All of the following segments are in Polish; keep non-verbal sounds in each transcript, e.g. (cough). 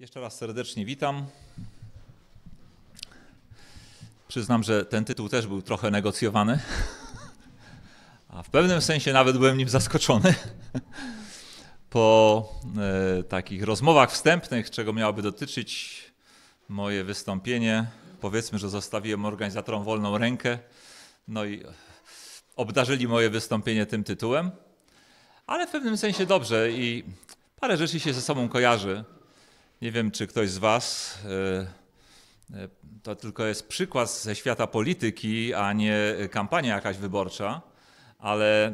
Jeszcze raz serdecznie witam. Przyznam, że ten tytuł też był trochę negocjowany, a w pewnym sensie nawet byłem nim zaskoczony. Po e, takich rozmowach wstępnych, czego miałoby dotyczyć moje wystąpienie, powiedzmy, że zostawiłem organizatorom wolną rękę, no i obdarzyli moje wystąpienie tym tytułem, ale w pewnym sensie dobrze i parę rzeczy się ze sobą kojarzy. Nie wiem, czy ktoś z Was. E, e, to tylko jest przykład ze świata polityki, a nie kampania jakaś wyborcza, ale e,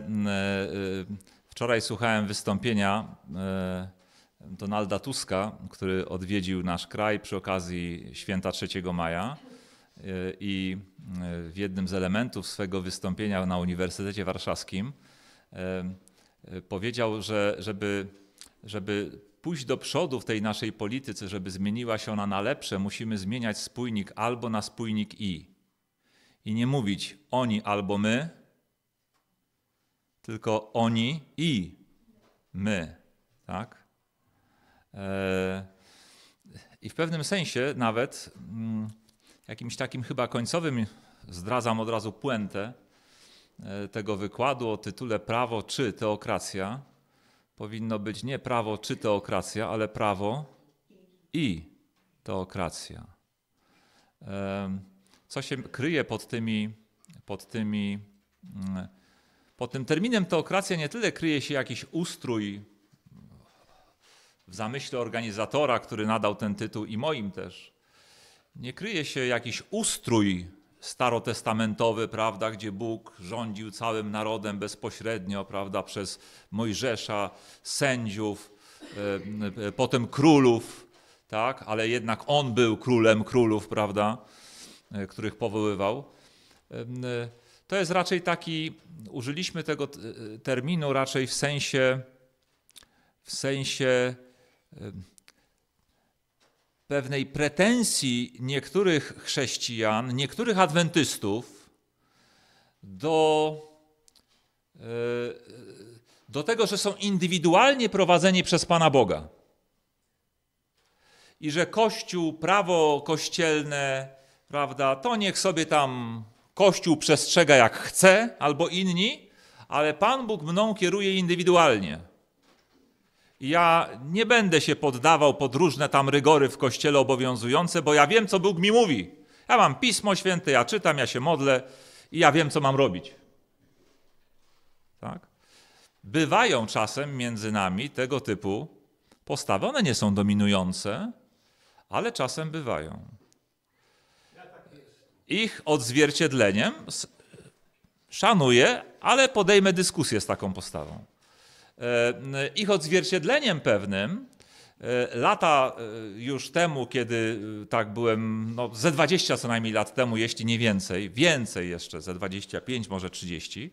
wczoraj słuchałem wystąpienia Donalda Tuska, który odwiedził nasz kraj przy okazji święta 3 maja. I w jednym z elementów swego wystąpienia na Uniwersytecie Warszawskim powiedział, że żeby, żeby pójść do przodu w tej naszej polityce, żeby zmieniła się ona na lepsze, musimy zmieniać spójnik albo na spójnik i. I nie mówić oni albo my, tylko oni i my. Tak? E, I w pewnym sensie nawet mm, jakimś takim chyba końcowym zdradzam od razu puentę e, tego wykładu o tytule Prawo czy Teokracja powinno być nie prawo czy teokracja, ale prawo i teokracja. Co się kryje pod tymi, pod tymi, mm, pod tym terminem teokracja nie tyle kryje się jakiś ustrój w zamyśle organizatora, który nadał ten tytuł i moim też. Nie kryje się jakiś ustrój starotestamentowy, prawda, gdzie Bóg rządził całym narodem bezpośrednio, prawda, przez Mojżesza, sędziów, e, e, potem królów, tak, ale jednak on był królem królów, prawda, e, których powoływał. To jest raczej taki, użyliśmy tego terminu raczej w sensie, w sensie pewnej pretensji niektórych chrześcijan, niektórych adwentystów do, e, do tego, że są indywidualnie prowadzeni przez Pana Boga. I że Kościół, prawo kościelne, prawda, to niech sobie tam Kościół przestrzega jak chce, albo inni, ale Pan Bóg mną kieruje indywidualnie ja nie będę się poddawał pod różne tam rygory w kościele obowiązujące, bo ja wiem, co Bóg mi mówi. Ja mam Pismo Święte, ja czytam, ja się modlę i ja wiem, co mam robić. Tak? Bywają czasem między nami tego typu postawy. One nie są dominujące, ale czasem bywają. Ich odzwierciedleniem szanuję, ale podejmę dyskusję z taką postawą. E, ich odzwierciedleniem pewnym e, lata e, już temu, kiedy tak byłem, no ze 20 co najmniej lat temu, jeśli nie więcej, więcej jeszcze, ze 25, może 30,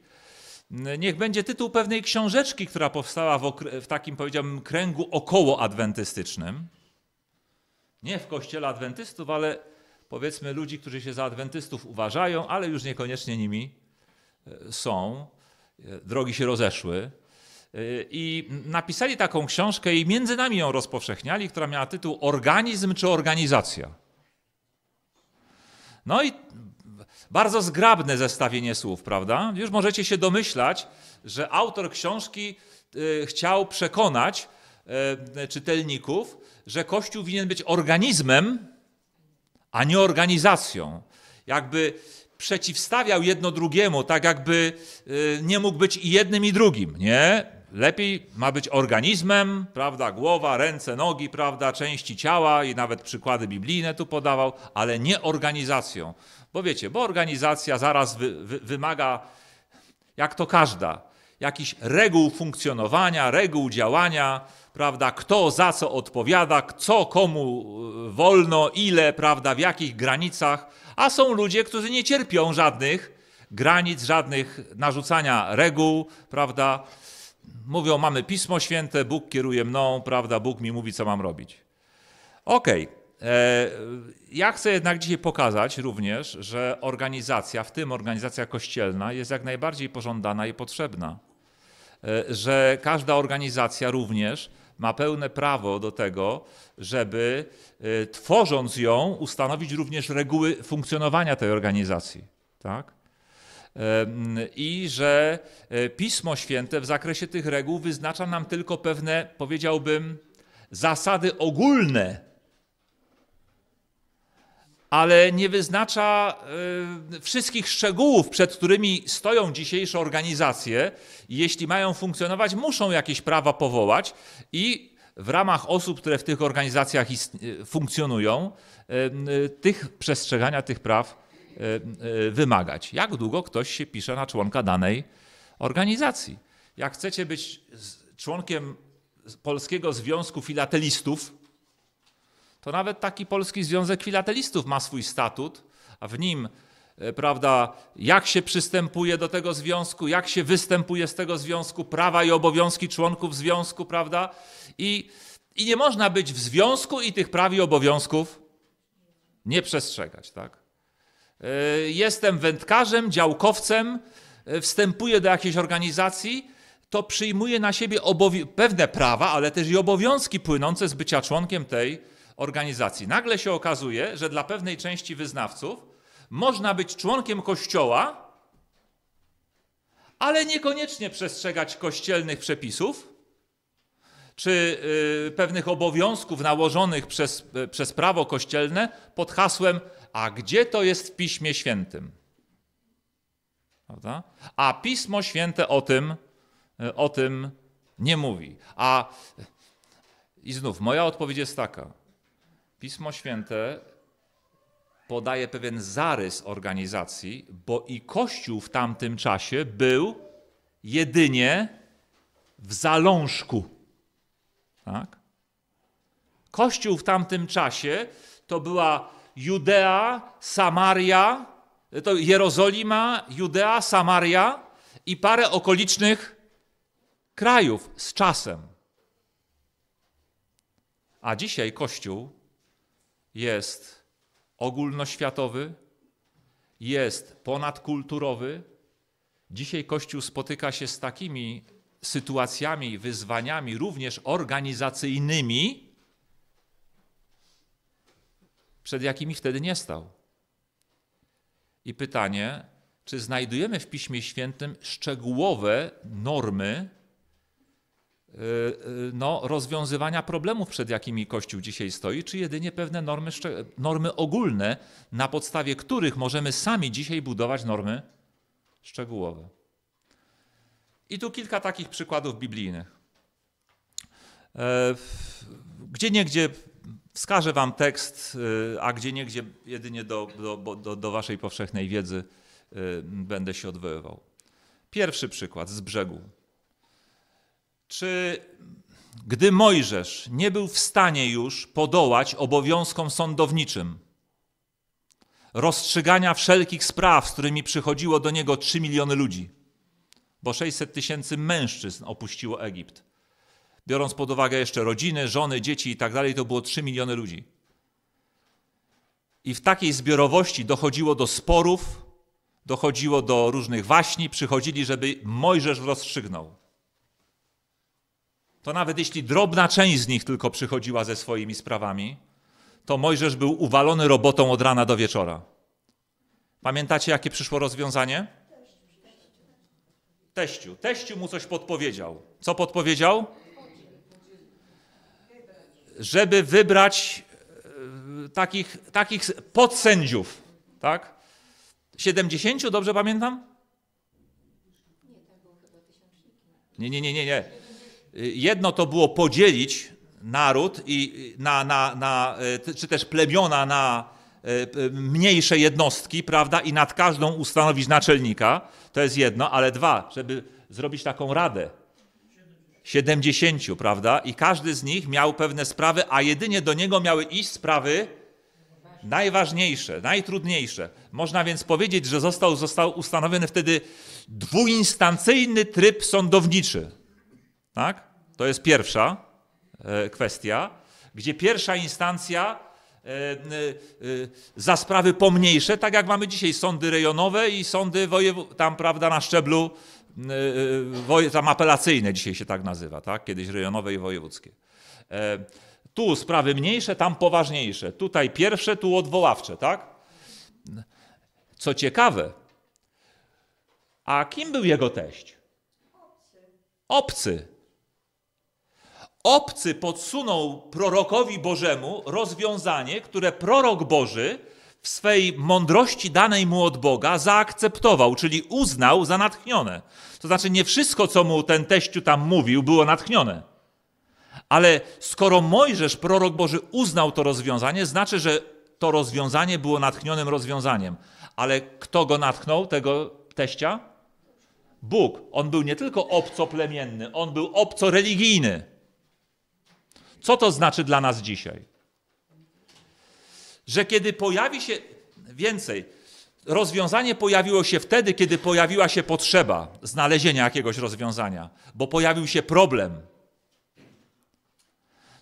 niech będzie tytuł pewnej książeczki, która powstała w, w takim, powiedziałbym, kręgu okołoadwentystycznym. Nie w kościele adwentystów, ale powiedzmy ludzi, którzy się za adwentystów uważają, ale już niekoniecznie nimi są. Drogi się rozeszły. Y, I napisali taką książkę i między nami ją rozpowszechniali, która miała tytuł Organizm czy organizacja. No i bardzo zgrabne zestawienie słów, prawda? Już możecie się domyślać, że autor książki y, chciał przekonać y, czytelników, że Kościół winien być organizmem, a nie organizacją. Jakby przeciwstawiał jedno drugiemu, tak jakby nie mógł być i jednym, i drugim, nie? Lepiej ma być organizmem, prawda, głowa, ręce, nogi, prawda, części ciała i nawet przykłady biblijne tu podawał, ale nie organizacją. Bo wiecie, bo organizacja zaraz wy, wy, wymaga, jak to każda, jakichś reguł funkcjonowania, reguł działania, prawda, kto za co odpowiada, co komu y, wolno, ile, prawda, w jakich granicach, a są ludzie, którzy nie cierpią żadnych granic, żadnych narzucania reguł, prawda, mówią, mamy Pismo Święte, Bóg kieruje mną, prawda, Bóg mi mówi, co mam robić. Okej, okay. E, ja chcę jednak dzisiaj pokazać również, że organizacja, w tym organizacja kościelna, jest jak najbardziej pożądana i potrzebna. E, że każda organizacja również ma pełne prawo do tego, żeby e, tworząc ją, ustanowić również reguły funkcjonowania tej organizacji. Tak? i że e, Pismo Święte w zakresie tych reguł wyznacza nam tylko pewne, powiedziałbym, zasady ogólne, ale nie wyznacza e, wszystkich szczegółów, przed którymi stoją dzisiejsze organizacje. Jeśli mają funkcjonować, muszą jakieś prawa powołać i w ramach osób, które w tych organizacjach e, funkcjonują, tych przestrzegania tych praw E, e, wymagać. Jak długo ktoś się pisze na członka danej organizacji? Jak chcecie być członkiem Polskiego Związku Filatelistów, to nawet taki Polski Związek Filatelistów ma swój statut, a w nim e, prawda, jak się przystępuje do tego związku, jak się występuje z tego związku, prawa i obowiązki członków związku, prawda? I, i nie można być w związku i tych praw i obowiązków nie przestrzegać, tak? E, jestem wędkarzem, działkowcem, e, wstępuję do jakiejś organizacji, to przyjmuje na siebie pewne prawa, ale też i obowiązki płynące z bycia członkiem tej organizacji. Nagle się okazuje, że dla pewnej części wyznawców można być członkiem kościoła, ale niekoniecznie przestrzegać kościelnych przepisów czy y, pewnych obowiązków nałożonych przez, y, przez prawo kościelne pod hasłem a gdzie to jest w Piśmie Świętym? Prawda? A Pismo Święte o tym, e, o tym nie mówi. A i znów moja odpowiedź jest taka. Pismo Święte podaje pewien zarys organizacji, bo i Kościół w tamtym czasie był jedynie w zalążku. Tak? Kościół w tamtym czasie to była Judea, Samaria, to Jerozolima, Judea, Samaria i parę okolicznych krajów z czasem. A dzisiaj Kościół jest ogólnoświatowy, jest ponadkulturowy. Dzisiaj Kościół spotyka się z takimi sytuacjami, wyzwaniami, również organizacyjnymi, przed jakimi wtedy nie stał. I pytanie, czy znajdujemy w Piśmie Świętym szczegółowe normy y, y, no, rozwiązywania problemów, przed jakimi Kościół dzisiaj stoi, czy jedynie pewne normy, normy ogólne, na podstawie których możemy sami dzisiaj budować normy szczegółowe. I tu kilka takich przykładów biblijnych. E, gdzie niegdzie Wskażę wam tekst, y, a gdzie nie gdzie jedynie do, do, do, do waszej powszechnej wiedzy y, będę się odwoływał. Pierwszy przykład z brzegu. Czy gdy Mojżesz nie był w stanie już podołać obowiązkom sądowniczym, rozstrzygania wszelkich spraw, z którymi przychodziło do niego 3 miliony ludzi, bo 600 tysięcy mężczyzn opuściło Egipt, biorąc pod uwagę jeszcze rodziny, żony, dzieci i tak dalej, to było 3 miliony ludzi. I w takiej zbiorowości dochodziło do sporów, dochodziło do różnych waśni, przychodzili, żeby Mojżesz rozstrzygnął. To nawet jeśli drobna część z nich tylko przychodziła ze swoimi sprawami, to Mojżesz był uwalony robotą od rana do wieczora. Pamiętacie, jakie przyszło rozwiązanie? Teściu. Teściu mu coś podpowiedział. Co podpowiedział? żeby wybrać e, takich, takich podsędziów, tak? 70, dobrze pamiętam? Nie, nie, nie, nie, nie. Jedno to było podzielić naród i na, na, na, e, czy też plemiona na e, mniejsze jednostki, prawda, i nad każdą ustanowić naczelnika. To jest jedno, ale dwa, żeby zrobić taką radę, 70, prawda? I każdy z nich miał pewne sprawy, a jedynie do niego miały iść sprawy najważniejsze, najtrudniejsze. Można więc powiedzieć, że został, został ustanowiony wtedy dwuinstancyjny tryb sądowniczy. Tak? To jest pierwsza e, kwestia, gdzie pierwsza instancja e, e, za sprawy pomniejsze, tak jak mamy dzisiaj sądy rejonowe i sądy tam, prawda, na szczeblu Y, y, tam apelacyjne dzisiaj się tak nazywa, tak? kiedyś rejonowe i wojewódzkie. E, tu sprawy mniejsze, tam poważniejsze. Tutaj pierwsze, tu odwoławcze, tak? Co ciekawe, a kim był jego teść? Obcy. Obcy podsunął prorokowi Bożemu rozwiązanie, które prorok Boży w swej mądrości danej mu od Boga zaakceptował, czyli uznał za natchnione. To znaczy, nie wszystko, co mu ten teściu tam mówił, było natchnione. Ale skoro Mojżesz, prorok Boży, uznał to rozwiązanie, znaczy, że to rozwiązanie było natchnionym rozwiązaniem. Ale kto go natchnął, tego teścia? Bóg. On był nie tylko obcoplemienny, on był obcoreligijny. Co to znaczy dla nas dzisiaj? że kiedy pojawi się więcej, rozwiązanie pojawiło się wtedy, kiedy pojawiła się potrzeba znalezienia jakiegoś rozwiązania, bo pojawił się problem.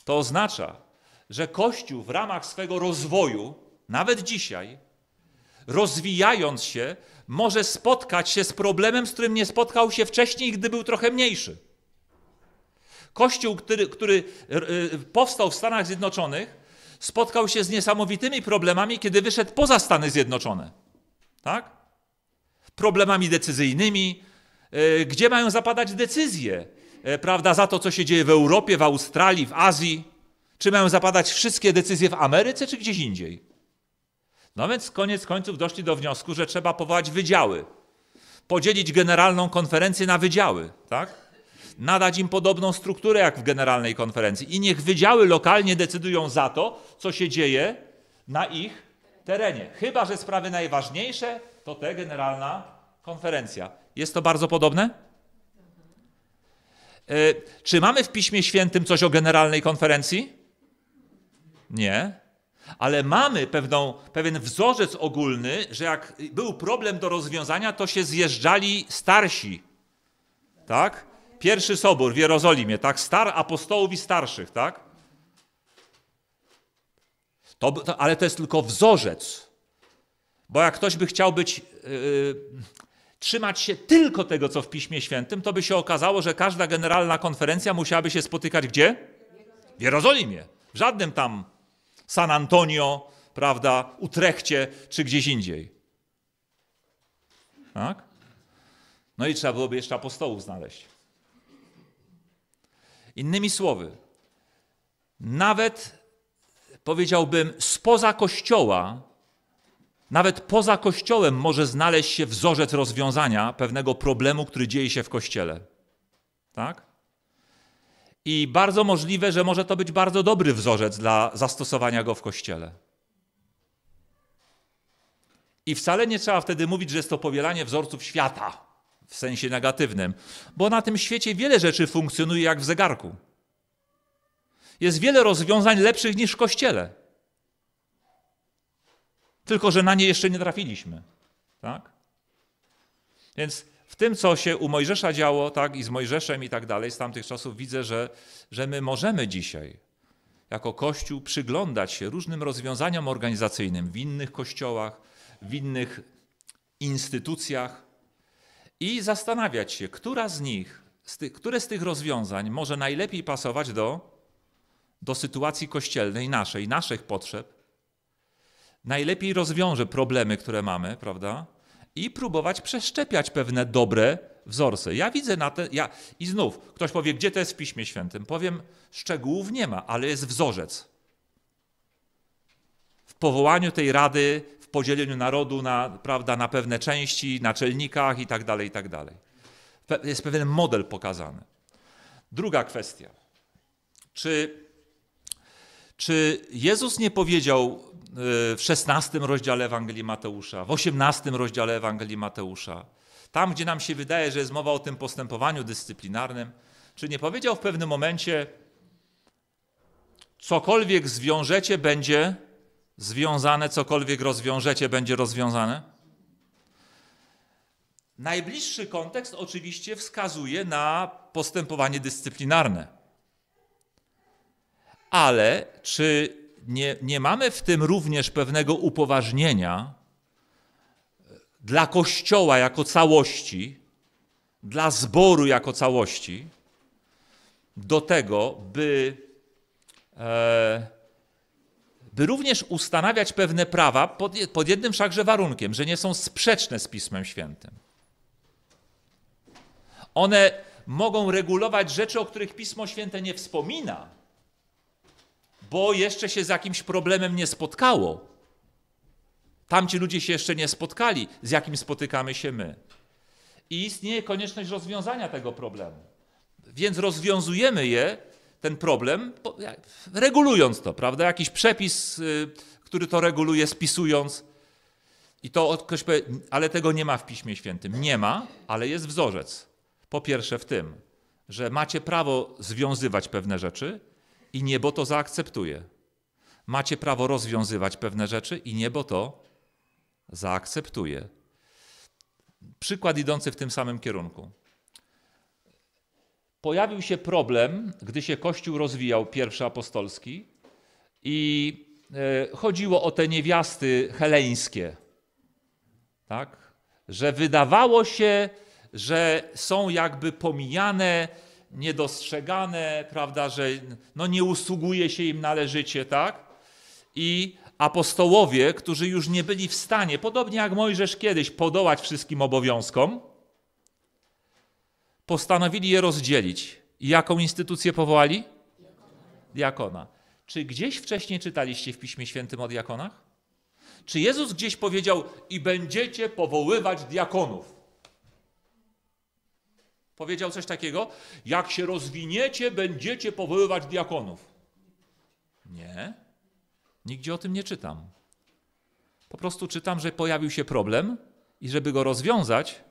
To oznacza, że Kościół w ramach swego rozwoju, nawet dzisiaj, rozwijając się, może spotkać się z problemem, z którym nie spotkał się wcześniej, gdy był trochę mniejszy. Kościół, który, który e, e, powstał w Stanach Zjednoczonych, spotkał się z niesamowitymi problemami, kiedy wyszedł poza Stany Zjednoczone. Tak? Problemami decyzyjnymi, e, gdzie mają zapadać decyzje, e, prawda, za to, co się dzieje w Europie, w Australii, w Azji. Czy mają zapadać wszystkie decyzje w Ameryce, czy gdzieś indziej? No więc koniec końców doszli do wniosku, że trzeba powołać wydziały, podzielić generalną konferencję na wydziały, tak? Nadać im podobną strukturę jak w Generalnej Konferencji i niech wydziały lokalnie decydują za to, co się dzieje na ich terenie. Chyba, że sprawy najważniejsze to te Generalna Konferencja. Jest to bardzo podobne? E, czy mamy w Piśmie Świętym coś o Generalnej Konferencji? Nie ale mamy pewną, pewien wzorzec ogólny, że jak był problem do rozwiązania, to się zjeżdżali starsi. Tak? Pierwszy sobór w Jerozolimie, tak? Star apostołów i starszych, tak? To, to, ale to jest tylko wzorzec. Bo jak ktoś by chciał być, yy, trzymać się tylko tego, co w Piśmie Świętym, to by się okazało, że każda generalna konferencja musiałaby się spotykać gdzie? W Jerozolimie. W żadnym tam San Antonio, prawda, Utrechcie czy gdzieś indziej. Tak? No i trzeba byłoby jeszcze apostołów znaleźć. Innymi słowy, nawet powiedziałbym spoza kościoła, nawet poza kościołem może znaleźć się wzorzec rozwiązania pewnego problemu, który dzieje się w kościele. Tak? I bardzo możliwe, że może to być bardzo dobry wzorzec dla zastosowania go w kościele. I wcale nie trzeba wtedy mówić, że jest to powielanie wzorców świata w sensie negatywnym, bo na tym świecie wiele rzeczy funkcjonuje jak w zegarku. Jest wiele rozwiązań lepszych niż w kościele. Tylko, że na nie jeszcze nie trafiliśmy. Tak? Więc w tym, co się u Mojżesza działo, tak, i z Mojżeszem i tak dalej, z tamtych czasów widzę, że, że my możemy dzisiaj jako Kościół przyglądać się różnym rozwiązaniom organizacyjnym w innych kościołach, w innych instytucjach, i zastanawiać się, która z nich, z które z tych rozwiązań może najlepiej pasować do, do sytuacji kościelnej naszej, naszych potrzeb, najlepiej rozwiąże problemy, które mamy, prawda? I próbować przeszczepiać pewne dobre wzorce. Ja widzę na te. Ja, I znów ktoś powie, gdzie to jest w Piśmie Świętym? Powiem, szczegółów nie ma, ale jest wzorzec. W powołaniu tej rady podzieleniu narodu na, prawda, na pewne części, naczelnikach i tak dalej, i tak dalej. Jest pewien model pokazany. Druga kwestia. Czy, czy Jezus nie powiedział y, w 16 rozdziale Ewangelii Mateusza, w 18 rozdziale Ewangelii Mateusza, tam gdzie nam się wydaje, że jest mowa o tym postępowaniu dyscyplinarnym, czy nie powiedział w pewnym momencie, cokolwiek zwiążecie będzie związane, cokolwiek rozwiążecie, będzie rozwiązane? Najbliższy kontekst oczywiście wskazuje na postępowanie dyscyplinarne. Ale czy nie, nie mamy w tym również pewnego upoważnienia e, dla Kościoła jako całości, dla zboru jako całości, do tego, by. E, by również ustanawiać pewne prawa pod, pod jednym wszakże warunkiem, że nie są sprzeczne z Pismem Świętym. One mogą regulować rzeczy, o których Pismo Święte nie wspomina, bo jeszcze się z jakimś problemem nie spotkało. Tamci ludzie się jeszcze nie spotkali, z jakim spotykamy się my. I istnieje konieczność rozwiązania tego problemu. Więc rozwiązujemy je ten problem, regulując to, prawda? Jakiś przepis, y, który to reguluje, spisując. I to ktoś powie, ale tego nie ma w Piśmie Świętym. Nie ma, ale jest wzorzec. Po pierwsze w tym, że macie prawo związywać pewne rzeczy i niebo to zaakceptuje. Macie prawo rozwiązywać pewne rzeczy i niebo to zaakceptuje. Przykład idący w tym samym kierunku pojawił się problem, gdy się Kościół rozwijał, pierwszy apostolski, i e, chodziło o te niewiasty heleńskie. Tak? Że wydawało się, że są jakby pomijane, niedostrzegane, prawda, że no nie usługuje się im należycie, tak? I apostołowie, którzy już nie byli w stanie, podobnie jak Mojżesz kiedyś, podołać wszystkim obowiązkom, postanowili je rozdzielić. I jaką instytucję powołali? Diakona. Czy gdzieś wcześniej czytaliście w Piśmie Świętym o diakonach? Czy Jezus gdzieś powiedział i będziecie powoływać diakonów? Powiedział coś takiego? Jak się rozwiniecie, będziecie powoływać diakonów. Nie. Nigdzie o tym nie czytam. Po prostu czytam, że pojawił się problem i żeby go rozwiązać,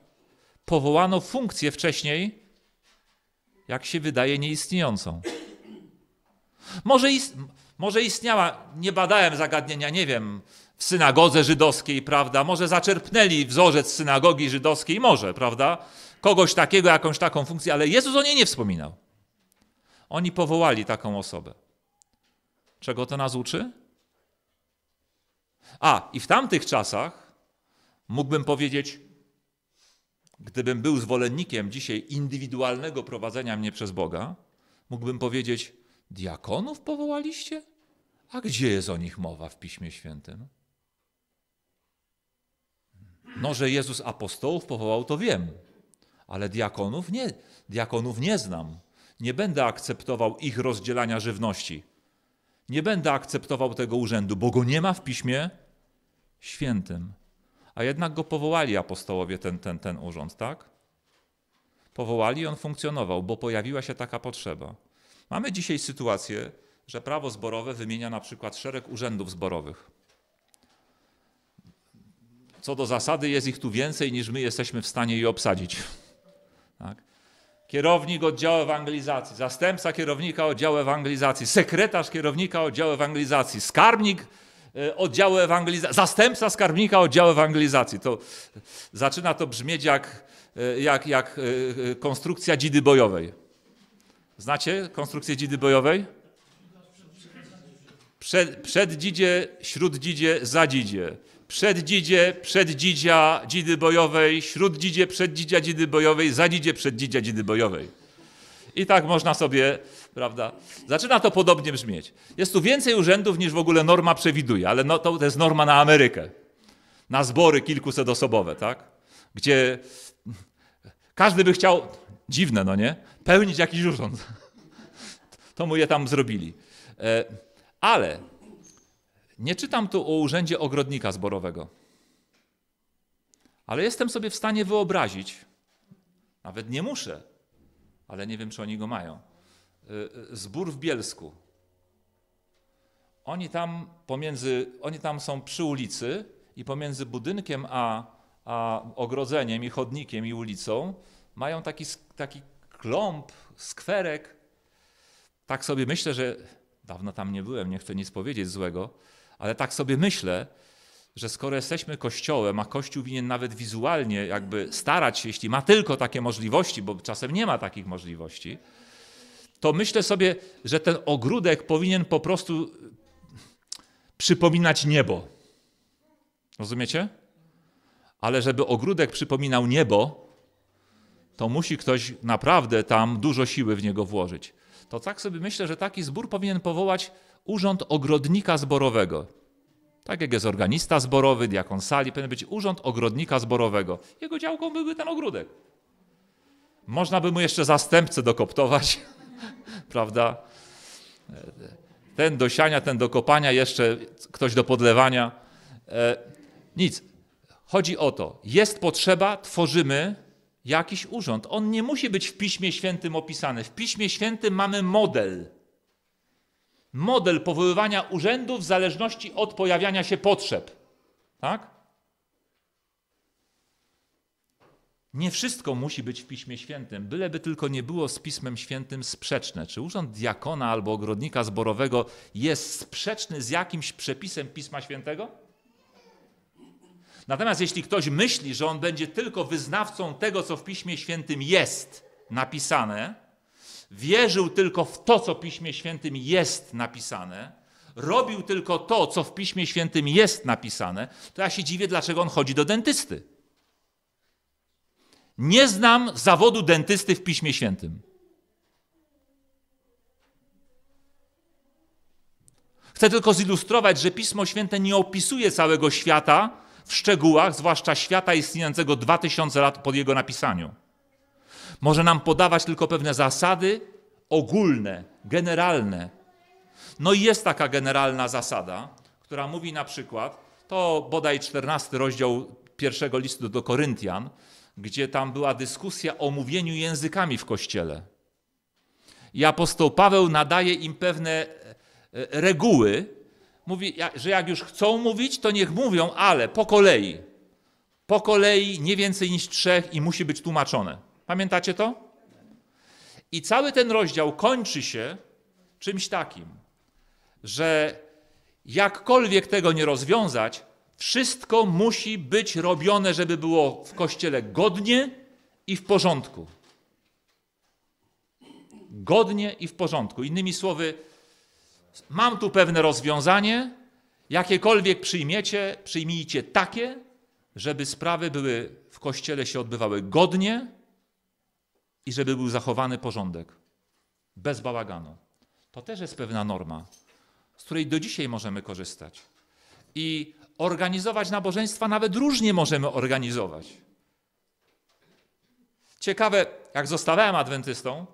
powołano funkcję wcześniej, jak się wydaje, nieistniejącą. Może, ist, może istniała, nie badałem zagadnienia, nie wiem, w synagodze żydowskiej, prawda? Może zaczerpnęli wzorzec synagogi żydowskiej, może, prawda? Kogoś takiego, jakąś taką funkcję, ale Jezus o niej nie wspominał. Oni powołali taką osobę. Czego to nas uczy? A, i w tamtych czasach mógłbym powiedzieć, Gdybym był zwolennikiem dzisiaj indywidualnego prowadzenia mnie przez Boga, mógłbym powiedzieć: Diakonów powołaliście? A gdzie jest o nich mowa w Piśmie Świętym? No, że Jezus apostołów powołał, to wiem, ale diakonów nie, diakonów nie znam. Nie będę akceptował ich rozdzielania żywności. Nie będę akceptował tego urzędu, bo go nie ma w Piśmie Świętym a jednak go powołali apostołowie, ten, ten, ten urząd, tak? Powołali, on funkcjonował, bo pojawiła się taka potrzeba. Mamy dzisiaj sytuację, że prawo zborowe wymienia na przykład szereg urzędów zborowych. Co do zasady jest ich tu więcej niż my jesteśmy w stanie je obsadzić. Tak? Kierownik oddziału ewangelizacji, zastępca kierownika oddziału ewangelizacji, sekretarz kierownika oddziału ewangelizacji, skarbnik E, oddziału ewangelizacji, zastępca skarbnika oddziału ewangelizacji. To zaczyna to brzmieć jak, e, jak, jak e, konstrukcja dzidy bojowej. Znacie konstrukcję dzidy bojowej? Przed, przed dzidzie, śród dzidzie, za dzidzie. Przed dzidzie, przed dzidzia dzidy bojowej, śród dzidzie, przed dzidzia dzidy bojowej, za dzidzie, przed dzidzia dzidy bojowej. I tak można sobie, prawda? Zaczyna to podobnie brzmieć. Jest tu więcej urzędów niż w ogóle norma przewiduje, ale no, to, to jest norma na Amerykę. Na zbory kilkusetosobowe, tak? Gdzie każdy by chciał, dziwne, no nie? Pełnić jakiś urząd. To mu je tam zrobili. E, ale nie czytam tu o urzędzie ogrodnika zborowego. Ale jestem sobie w stanie wyobrazić, nawet nie muszę, ale nie wiem, czy oni go mają. E, e, zbór w Bielsku. Oni tam pomiędzy, oni tam są przy ulicy i pomiędzy budynkiem a, a ogrodzeniem i chodnikiem i ulicą mają taki, taki klomp, skwerek. Tak sobie myślę, że dawno tam nie byłem, nie chcę nic powiedzieć złego, ale tak sobie myślę, że skoro jesteśmy kościołem, a kościół winien nawet wizualnie jakby starać się, jeśli ma tylko takie możliwości, bo czasem nie ma takich możliwości, to myślę sobie, że ten ogródek powinien po prostu przypominać niebo. Rozumiecie? Ale żeby ogródek przypominał niebo, to musi ktoś naprawdę tam dużo siły w niego włożyć. To tak sobie myślę, że taki zbór powinien powołać urząd ogrodnika zborowego. Tak jak jest organista zborowy, diakon sali, powinien być urząd ogrodnika zborowego. Jego działką byłby ten ogródek. Można by mu jeszcze zastępcę dokoptować, (laughs) prawda? Ten do siania, ten do kopania, jeszcze ktoś do podlewania. E, nic. Chodzi o to, jest potrzeba, tworzymy jakiś urząd. On nie musi być w Piśmie Świętym opisany. W Piśmie Świętym mamy model model powoływania urzędu w zależności od pojawiania się potrzeb. Tak? Nie wszystko musi być w Piśmie Świętym, byleby tylko nie było z Pismem Świętym sprzeczne. Czy urząd diakona albo ogrodnika zborowego jest sprzeczny z jakimś przepisem Pisma Świętego? Natomiast jeśli ktoś myśli, że on będzie tylko wyznawcą tego, co w Piśmie Świętym jest napisane, wierzył tylko w to, co w Piśmie Świętym jest napisane, robił tylko to, co w Piśmie Świętym jest napisane, to ja się dziwię, dlaczego on chodzi do dentysty. Nie znam zawodu dentysty w Piśmie Świętym. Chcę tylko zilustrować, że Pismo Święte nie opisuje całego świata w szczegółach, zwłaszcza świata istniejącego 2000 lat po jego napisaniu. Może nam podawać tylko pewne zasady ogólne, generalne. No i jest taka generalna zasada, która mówi na przykład, to bodaj 14 rozdział pierwszego listu do Koryntian, gdzie tam była dyskusja o mówieniu językami w kościele. I apostoł Paweł nadaje im pewne e, e, reguły. Mówi, że jak już chcą mówić, to niech mówią, ale po kolei. Po kolei nie więcej niż trzech i musi być tłumaczone. Pamiętacie to? I cały ten rozdział kończy się czymś takim, że jakkolwiek tego nie rozwiązać, wszystko musi być robione, żeby było w kościele godnie i w porządku. Godnie i w porządku. Innymi słowy, mam tu pewne rozwiązanie, jakiekolwiek przyjmiecie, przyjmijcie takie, żeby sprawy były w kościele się odbywały godnie i żeby był zachowany porządek, bez bałaganu. To też jest pewna norma, z której do dzisiaj możemy korzystać. I organizować nabożeństwa nawet różnie możemy organizować. Ciekawe, jak zostawałem adwentystą,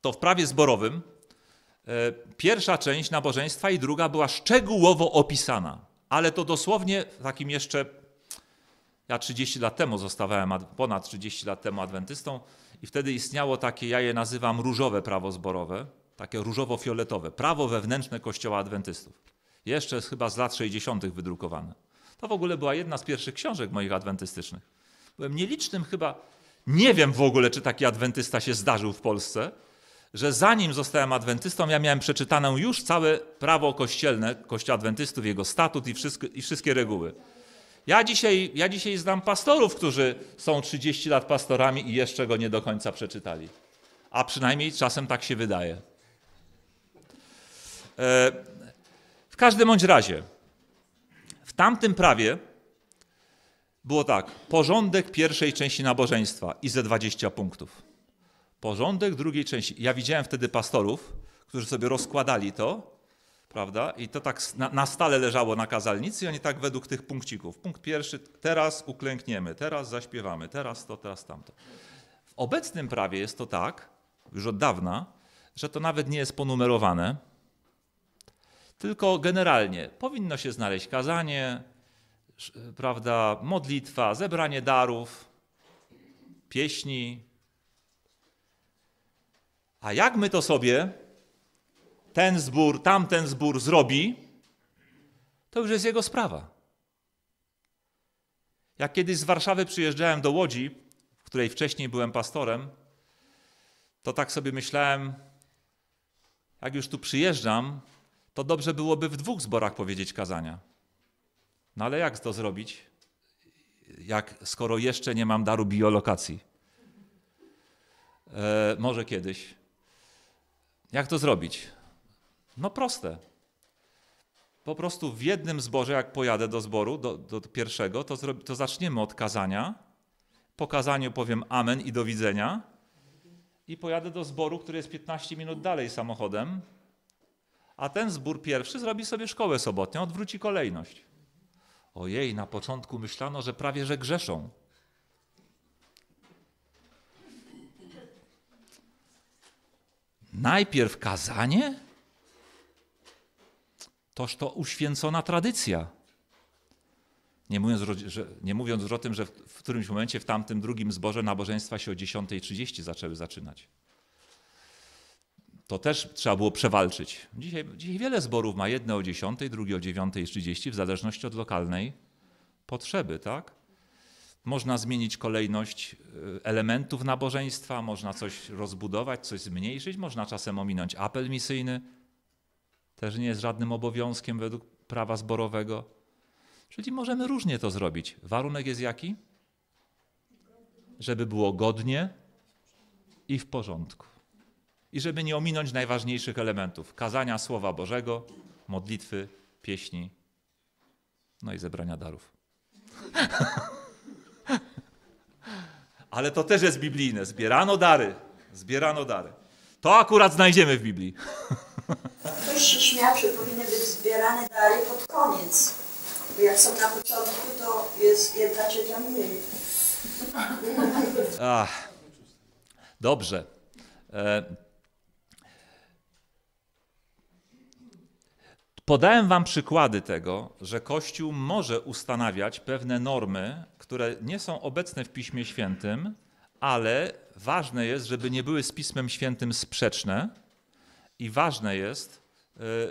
to w prawie zborowym e, pierwsza część nabożeństwa i druga była szczegółowo opisana, ale to dosłownie w takim jeszcze. Ja 30 lat temu zostawałem, ponad 30 lat temu adwentystą, i wtedy istniało takie, ja je nazywam różowe prawo zborowe, takie różowo-fioletowe, prawo wewnętrzne Kościoła Adwentystów. Jeszcze chyba z lat 60. wydrukowane. To w ogóle była jedna z pierwszych książek moich adwentystycznych. Byłem nielicznym chyba, nie wiem w ogóle, czy taki adwentysta się zdarzył w Polsce, że zanim zostałem adwentystą, ja miałem przeczytane już całe prawo kościelne, Kościoła Adwentystów, jego statut i, wszystko, i wszystkie reguły. Ja dzisiaj, ja dzisiaj znam pastorów, którzy są 30 lat pastorami i jeszcze go nie do końca przeczytali. A przynajmniej czasem tak się wydaje. E, w każdym bądź razie, w tamtym prawie było tak: porządek pierwszej części nabożeństwa i ze 20 punktów. Porządek drugiej części. Ja widziałem wtedy pastorów, którzy sobie rozkładali to prawda? I to tak na, na, stale leżało na kazalnicy i oni tak według tych punkcików. Punkt pierwszy, teraz uklękniemy, teraz zaśpiewamy, teraz to, teraz tamto. W obecnym prawie jest to tak, już od dawna, że to nawet nie jest ponumerowane, tylko generalnie powinno się znaleźć kazanie, prawda, modlitwa, zebranie darów, pieśni. A jak my to sobie ten zbór, tamten zbór zrobi, to już jest jego sprawa. Jak kiedyś z Warszawy przyjeżdżałem do Łodzi, w której wcześniej byłem pastorem, to tak sobie myślałem, jak już tu przyjeżdżam, to dobrze byłoby w dwóch zborach powiedzieć kazania. No ale jak to zrobić, jak skoro jeszcze nie mam daru biolokacji? E, może kiedyś. Jak to zrobić? No proste. Po prostu w jednym zborze, jak pojadę do zboru, do, do pierwszego, to, to zaczniemy od kazania. Po kazaniu powiem amen i do widzenia. I pojadę do zboru, który jest 15 minut dalej samochodem. A ten zbór pierwszy zrobi sobie szkołę sobotnią, odwróci kolejność. Ojej, na początku myślano, że prawie że grzeszą. Najpierw kazanie? Toż to uświęcona tradycja. Nie mówiąc, że, nie mówiąc o tym, że w którymś momencie w tamtym drugim zborze nabożeństwa się o 10.30 zaczęły zaczynać. To też trzeba było przewalczyć. Dzisiaj, dzisiaj wiele zborów ma jedne o 10, drugie o 9.30 w zależności od lokalnej potrzeby, tak? Można zmienić kolejność y, elementów nabożeństwa, można coś rozbudować, coś zmniejszyć, można czasem ominąć apel misyjny też nie jest żadnym obowiązkiem według prawa zborowego. Czyli możemy różnie to zrobić. Warunek jest jaki? Żeby było godnie i w porządku. I żeby nie ominąć najważniejszych elementów: kazania Słowa Bożego, modlitwy, pieśni, no i zebrania darów. (laughs) Ale to też jest biblijne. Zbierano dary. Zbierano dary. To akurat znajdziemy w Biblii. (laughs) Ktoś się śmiał, że powinny być zbierane dary pod koniec. Bo jak są na początku, to jest jedna trzecia mniej. (laughs) Ach, dobrze. E Podałem Wam przykłady tego, że Kościół może ustanawiać pewne normy, które nie są obecne w Piśmie Świętym, ale ważne jest, żeby nie były z Pismem Świętym sprzeczne, i ważne jest,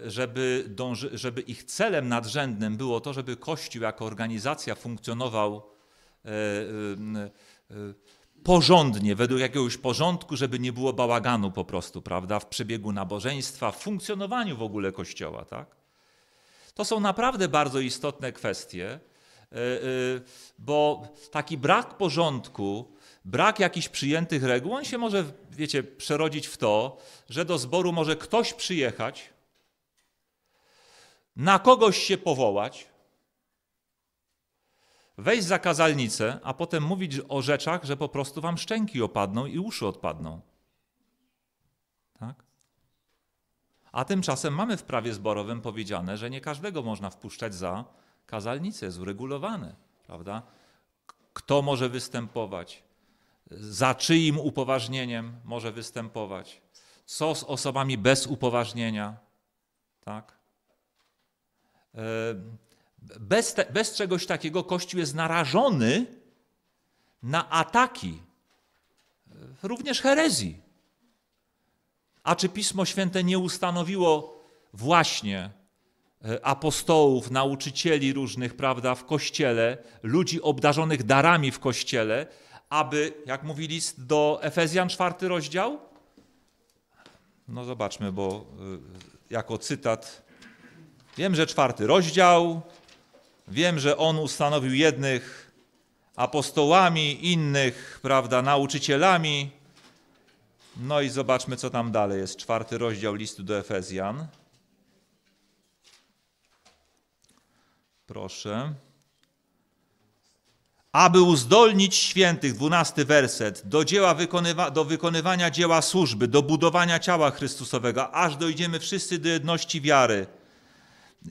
e, żeby, dąży, żeby ich celem nadrzędnym było to, żeby Kościół jako organizacja funkcjonował e, e, porządnie, według jakiegoś porządku, żeby nie było bałaganu po prostu, prawda, w przebiegu nabożeństwa, w funkcjonowaniu w ogóle Kościoła, tak? To są naprawdę bardzo istotne kwestie, bo taki brak porządku brak jakichś przyjętych reguł, on się może, wiecie, przerodzić w to, że do zboru może ktoś przyjechać, na kogoś się powołać, wejść za kazalnicę, a potem mówić o rzeczach, że po prostu wam szczęki opadną i uszy odpadną. Tak? A tymczasem mamy w prawie zborowym powiedziane, że nie każdego można wpuszczać za kazalnicę, jest uregulowane, prawda? Kto może występować, za czyim upoważnieniem może występować, co z osobami bez upoważnienia, tak? E, bez, te, bez czegoś takiego Kościół jest narażony na ataki, e, również herezji. A czy Pismo Święte nie ustanowiło właśnie e, apostołów, nauczycieli różnych, prawda, w kościele, ludzi obdarzonych darami w kościele, aby, jak mówi list do Efezjan, czwarty rozdział? No zobaczmy, bo y, jako cytat. Wiem, że czwarty rozdział, wiem, że on ustanowił jednych apostołami, innych, prawda, nauczycielami. No i zobaczmy, co tam dalej jest. Czwarty rozdział listu do Efezjan. Proszę aby uzdolnić świętych, dwunasty werset, do, dzieła wykonywa, do wykonywania dzieła służby, do budowania ciała Chrystusowego, aż dojdziemy wszyscy do jedności wiary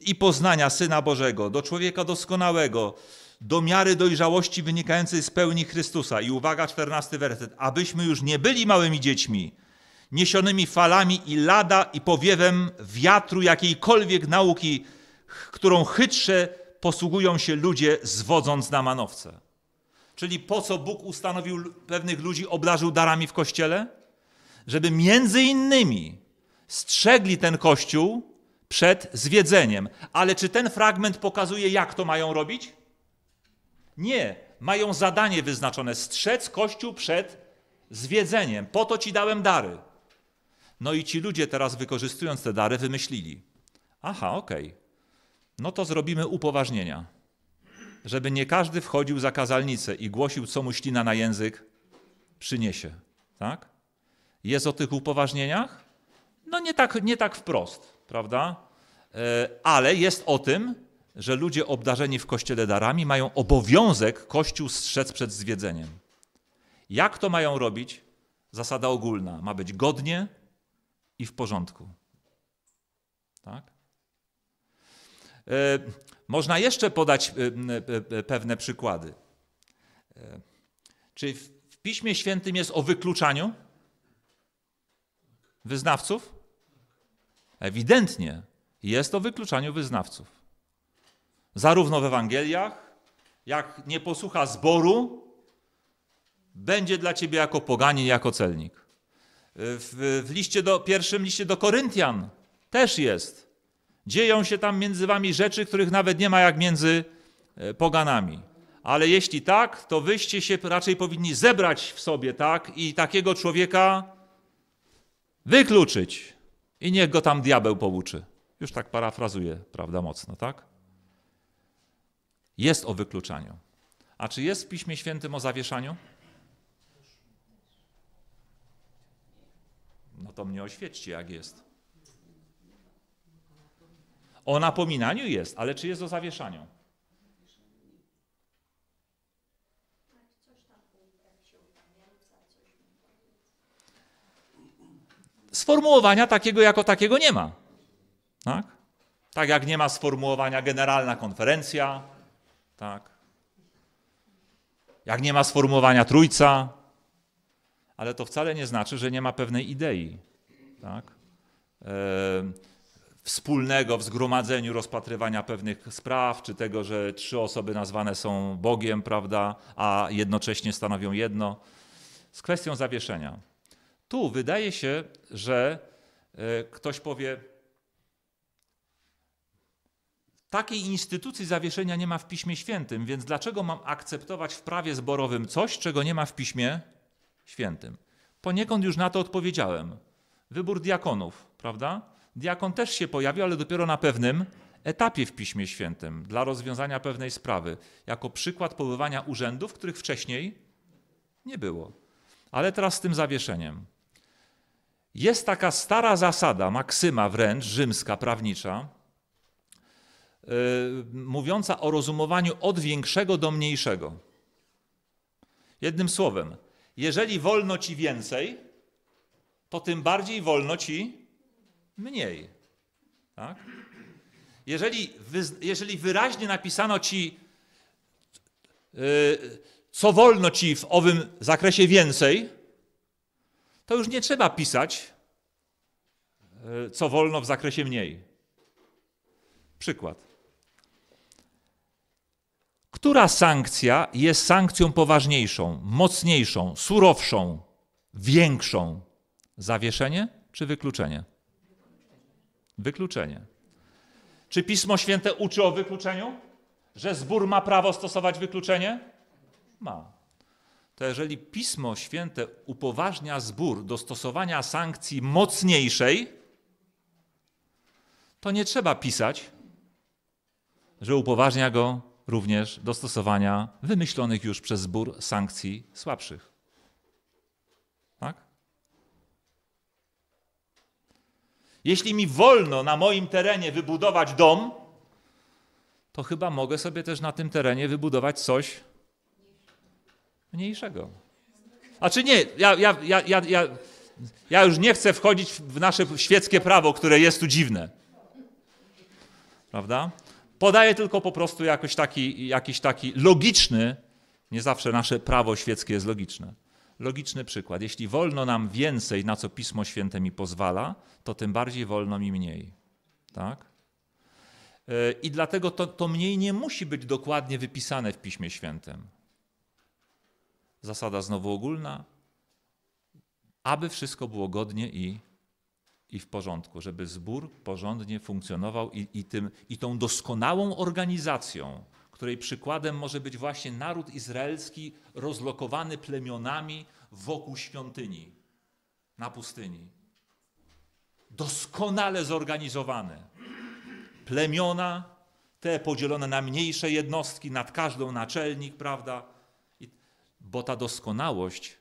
i poznania Syna Bożego, do człowieka doskonałego, do miary dojrzałości wynikającej z pełni Chrystusa. I uwaga, czternasty werset, abyśmy już nie byli małymi dziećmi, niesionymi falami i lada i powiewem wiatru jakiejkolwiek nauki, którą chytrze posługują się ludzie zwodząc na manowce. Czyli po co Bóg ustanowił pewnych ludzi, obdarzył darami w kościele? Żeby między innymi strzegli ten kościół przed zwiedzeniem. Ale czy ten fragment pokazuje, jak to mają robić? Nie. Mają zadanie wyznaczone: strzec kościół przed zwiedzeniem. Po to ci dałem dary. No i ci ludzie teraz, wykorzystując te dary, wymyślili: aha, okej, okay. no to zrobimy upoważnienia żeby nie każdy wchodził za kazalnicę i głosił, co mu ślina na język przyniesie. Tak? Jest o tych upoważnieniach? No nie tak, nie tak wprost, prawda? E, ale jest o tym, że ludzie obdarzeni w kościele darami mają obowiązek kościół strzec przed zwiedzeniem. Jak to mają robić? Zasada ogólna. Ma być godnie i w porządku. Tak? E, można jeszcze podać y, y, pewne przykłady. E, czy w Piśmie Świętym jest o wykluczaniu wyznawców? Ewidentnie jest o wykluczaniu wyznawców. Zarówno w Ewangeliach, jak nie posłucha zboru, będzie dla ciebie jako poganin, jako celnik. E, w, w liście do, pierwszym liście do Koryntian też jest. Dzieją się tam między wami rzeczy, których nawet nie ma jak między e, poganami. Ale jeśli tak, to wyście się raczej powinni zebrać w sobie, tak? I takiego człowieka wykluczyć. I niech go tam diabeł pouczy. Już tak parafrazuję, prawda, mocno, tak? Jest o wykluczaniu. A czy jest w Piśmie Świętym o zawieszaniu? No to mnie oświećcie, jak jest. O napominaniu jest, ale czy jest o zawieszaniu? Sformułowania takiego jako takiego nie ma. Tak? Tak jak nie ma sformułowania generalna konferencja, tak. Jak nie ma sformułowania trójca, ale to wcale nie znaczy, że nie ma pewnej idei, tak. Yy wspólnego w zgromadzeniu rozpatrywania pewnych spraw, czy tego, że trzy osoby nazwane są Bogiem, prawda, a jednocześnie stanowią jedno, z kwestią zawieszenia. Tu wydaje się, że e, ktoś powie, takiej instytucji zawieszenia nie ma w Piśmie Świętym, więc dlaczego mam akceptować w prawie zborowym coś, czego nie ma w Piśmie Świętym? Poniekąd już na to odpowiedziałem. Wybór diakonów, prawda? Diakon też się pojawił, ale dopiero na pewnym etapie w Piśmie Świętym dla rozwiązania pewnej sprawy, jako przykład pobywania urzędów, których wcześniej nie było. Ale teraz z tym zawieszeniem. Jest taka stara zasada, maksyma wręcz rzymska, prawnicza, yy, mówiąca o rozumowaniu od większego do mniejszego. Jednym słowem, jeżeli wolno ci więcej, to tym bardziej wolno ci mniej. Tak? Jeżeli, jeżeli wyraźnie napisano ci, y, co wolno ci w owym zakresie więcej, to już nie trzeba pisać, y, co wolno w zakresie mniej. Przykład. Która sankcja jest sankcją poważniejszą, mocniejszą, surowszą, większą? Zawieszenie czy wykluczenie? Wykluczenie. Czy Pismo Święte uczy o wykluczeniu? Że zbór ma prawo stosować wykluczenie? Ma. To jeżeli Pismo Święte upoważnia zbór do stosowania sankcji mocniejszej, to nie trzeba pisać, że upoważnia go również do stosowania wymyślonych już przez zbór sankcji słabszych. Jeśli mi wolno na moim terenie wybudować dom, to chyba mogę sobie też na tym terenie wybudować coś mniejszego. A czy nie, ja, ja, ja, ja, ja, ja już nie chcę wchodzić w nasze świeckie prawo, które jest tu dziwne. Prawda? Podaję tylko po prostu jakoś taki, jakiś taki logiczny, nie zawsze nasze prawo świeckie jest logiczne. Logiczny przykład. Jeśli wolno nam więcej, na co Pismo Święte mi pozwala, to tym bardziej wolno mi mniej. Tak? E, I dlatego to, to mniej nie musi być dokładnie wypisane w Piśmie Świętym. Zasada znowu ogólna, aby wszystko było godnie i, i w porządku, żeby zbór porządnie funkcjonował i, i, tym, i tą doskonałą organizacją której przykładem może być właśnie naród izraelski rozlokowany plemionami wokół świątyni na pustyni. Doskonale zorganizowany. Plemiona, te podzielone na mniejsze jednostki, nad każdą naczelnik, prawda? Bo ta doskonałość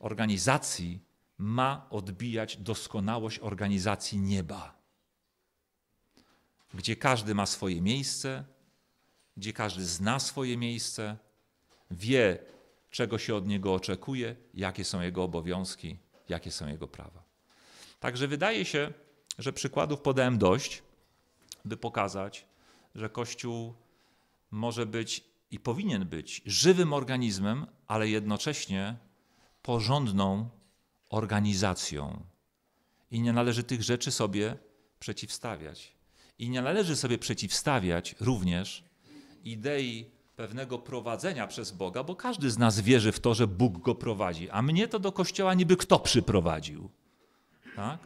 organizacji ma odbijać doskonałość organizacji nieba, gdzie każdy ma swoje miejsce, gdzie każdy zna swoje miejsce, wie, czego się od niego oczekuje, jakie są jego obowiązki, jakie są jego prawa. Także wydaje się, że przykładów podałem dość, by pokazać, że Kościół może być i powinien być żywym organizmem, ale jednocześnie porządną organizacją. I nie należy tych rzeczy sobie przeciwstawiać. I nie należy sobie przeciwstawiać również idei pewnego prowadzenia przez Boga, bo każdy z nas wierzy w to, że Bóg go prowadzi, a mnie to do kościoła niby kto przyprowadził. Tak?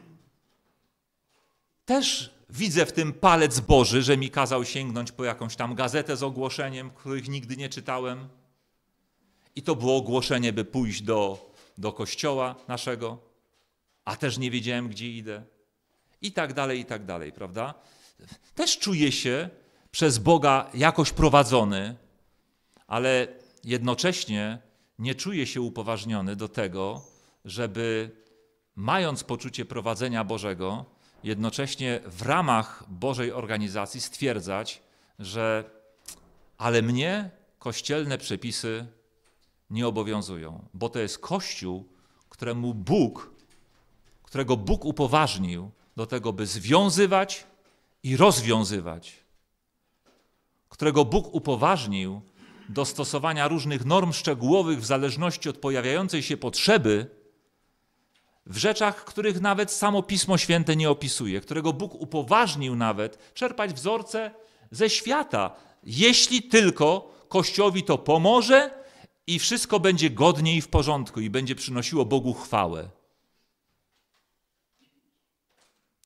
Też widzę w tym palec Boży, że mi kazał sięgnąć po jakąś tam gazetę z ogłoszeniem, których nigdy nie czytałem. I to było ogłoszenie, by pójść do, do kościoła naszego, a też nie wiedziałem, gdzie idę. I tak dalej, i tak dalej, prawda? Też czuję się przez Boga jakoś prowadzony, ale jednocześnie nie czuje się upoważniony do tego, żeby mając poczucie prowadzenia Bożego, jednocześnie w ramach Bożej organizacji stwierdzać, że ale mnie kościelne przepisy nie obowiązują, bo to jest Kościół, któremu Bóg, którego Bóg upoważnił do tego, by związywać i rozwiązywać którego Bóg upoważnił do stosowania różnych norm szczegółowych w zależności od pojawiającej się potrzeby, w rzeczach, których nawet samo Pismo Święte nie opisuje, którego Bóg upoważnił nawet czerpać wzorce ze świata, jeśli tylko Kościołowi to pomoże i wszystko będzie godnie i w porządku i będzie przynosiło Bogu chwałę.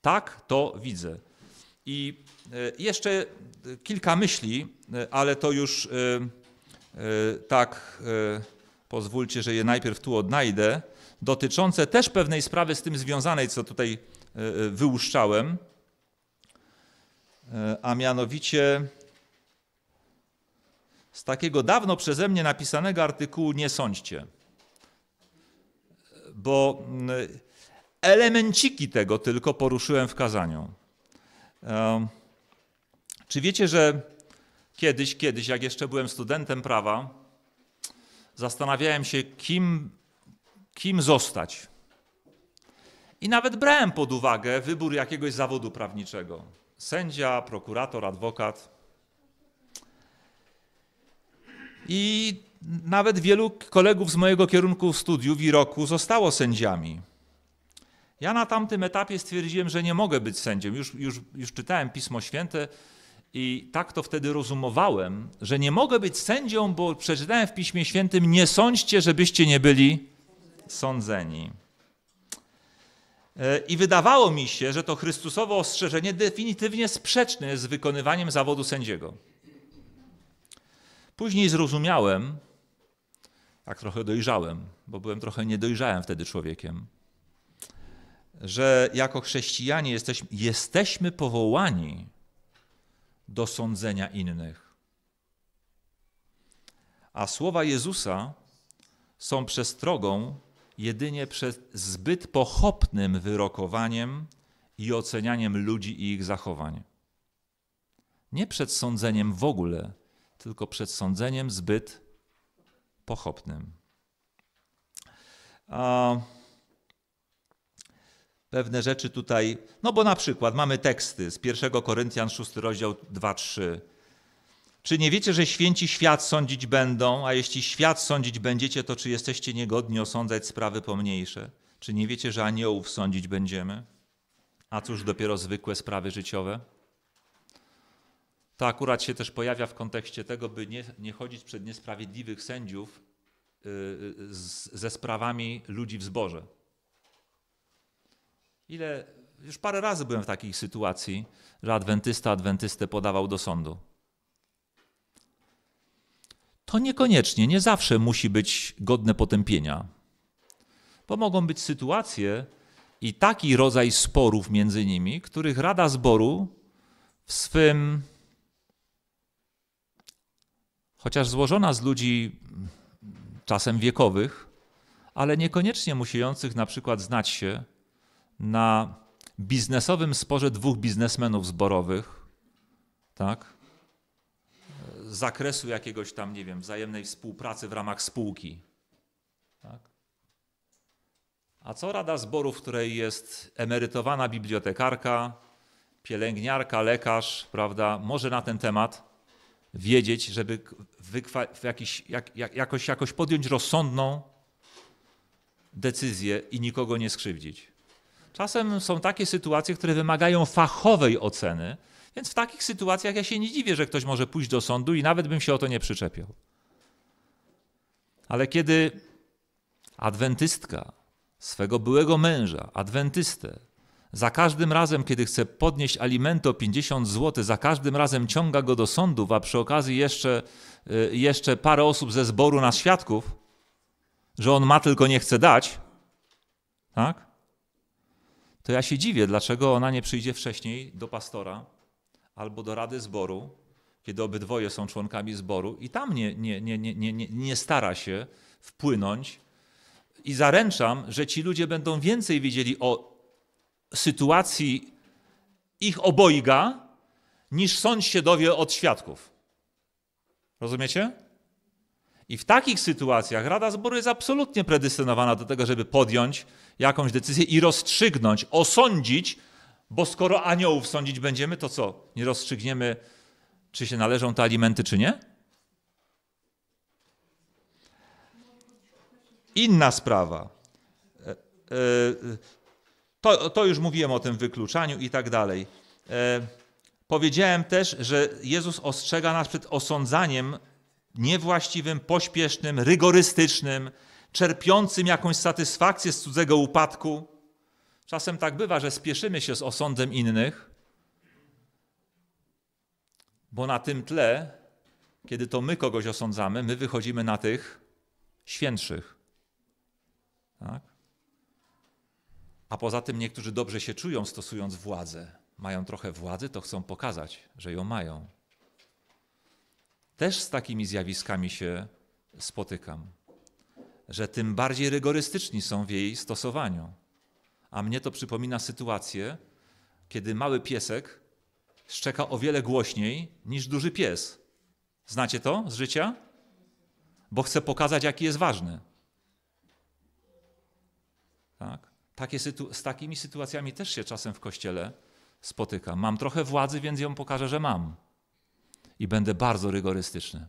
Tak to widzę. I e, jeszcze kilka myśli, e, ale to już e, e, tak pozwólcie, że je najpierw tu odnajdę, dotyczące też pewnej sprawy z tym związanej, co tutaj wyłuszczałem, a mianowicie z takiego dawno przeze mnie napisanego artykułu Nie sądźcie. Bo elemenciki tego tylko poruszyłem w kazaniu. Czy wiecie, że kiedyś, kiedyś, jak jeszcze byłem studentem prawa, zastanawiałem się, kim, kim zostać. I nawet brałem pod uwagę wybór jakiegoś zawodu prawniczego. Sędzia, prokurator, adwokat. I nawet wielu kolegów z mojego kierunku studiów i roku zostało sędziami. Ja na tamtym etapie stwierdziłem, że nie mogę być sędzią. Już, już, już czytałem Pismo Święte, i tak to wtedy rozumowałem, że nie mogę być sędzią, bo przeczytałem w Piśmie Świętym: Nie sądźcie, żebyście nie byli sądzeni. E, I wydawało mi się, że to Chrystusowe ostrzeżenie definitywnie sprzeczne jest z wykonywaniem zawodu sędziego. Później zrozumiałem, tak trochę dojrzałem, bo byłem trochę niedojrzałem wtedy człowiekiem, że jako chrześcijanie jesteśmy, jesteśmy powołani do sądzenia innych. A słowa Jezusa są przestrogą jedynie przed zbyt pochopnym wyrokowaniem i ocenianiem ludzi i ich zachowań. Nie przed sądzeniem w ogóle, tylko przed sądzeniem zbyt pochopnym. A pewne rzeczy tutaj, no bo na przykład mamy teksty z 1 Koryntian 6 rozdział 2-3. Czy nie wiecie, że święci świat sądzić będą, a jeśli świat sądzić będziecie, to czy jesteście niegodni osądzać sprawy pomniejsze? Czy nie wiecie, że aniołów sądzić będziemy? A cóż dopiero zwykłe sprawy życiowe? To akurat się też pojawia w kontekście tego, by nie, nie chodzić przed niesprawiedliwych sędziów yy, z, ze sprawami ludzi w zborze. Ile, już parę razy byłem w takiej sytuacji, że adwentysta adwentystę podawał do sądu. To niekoniecznie, nie zawsze musi być godne potępienia. Bo mogą być sytuacje i taki rodzaj sporów między nimi, których Rada Zboru w swym, chociaż złożona z ludzi czasem wiekowych, ale niekoniecznie musiejących na przykład znać się na biznesowym sporze dwóch biznesmenów zborowych, tak? Z zakresu jakiegoś tam, nie wiem, wzajemnej współpracy w ramach spółki. Tak? A co rada zboru, w której jest emerytowana bibliotekarka, pielęgniarka, lekarz, prawda, może na ten temat wiedzieć, żeby w jakiś, jak, jak, jakoś, jakoś podjąć rozsądną decyzję i nikogo nie skrzywdzić. Czasem są takie sytuacje, które wymagają fachowej oceny, więc w takich sytuacjach ja się nie dziwię, że ktoś może pójść do sądu i nawet bym się o to nie przyczepiał. Ale kiedy adwentystka swego byłego męża, adwentystę, za każdym razem, kiedy chce podnieść alimento 50 zł, za każdym razem ciąga go do sądów, a przy okazji jeszcze, y, jeszcze parę osób ze zboru na świadków, że on ma tylko nie chce dać, tak? to ja się dziwię, dlaczego ona nie przyjdzie wcześniej do pastora albo do rady zboru, kiedy obydwoje są członkami zboru i tam nie, nie, nie, nie, nie, nie stara się wpłynąć. I zaręczam, że ci ludzie będą więcej wiedzieli o sytuacji ich obojga, niż sąd się dowie od świadków. Rozumiecie? I w takich sytuacjach Rada Zboru jest absolutnie predestynowana do tego, żeby podjąć jakąś decyzję i rozstrzygnąć, osądzić, bo skoro aniołów sądzić będziemy, to co? Nie rozstrzygniemy, czy się należą te alimenty, czy nie? Inna sprawa. E, e, to, to już mówiłem o tym wykluczaniu i tak dalej. E, powiedziałem też, że Jezus ostrzega nas przed osądzaniem niewłaściwym, pośpiesznym, rygorystycznym, czerpiącym jakąś satysfakcję z cudzego upadku. Czasem tak bywa, że spieszymy się z osądem innych, bo na tym tle, kiedy to my kogoś osądzamy, my wychodzimy na tych świętszych. Tak? A poza tym niektórzy dobrze się czują stosując władzę. Mają trochę władzy, to chcą pokazać, że ją mają. Też z takimi zjawiskami się spotykam, że tym bardziej rygorystyczni są w jej stosowaniu. A mnie to przypomina sytuację, kiedy mały piesek szczeka o wiele głośniej niż duży pies. Znacie to z życia? Bo chce pokazać, jaki jest ważny. Tak? Takie z takimi sytuacjami też się czasem w kościele spotykam. Mam trochę władzy, więc ją pokażę, że mam i będę bardzo rygorystyczny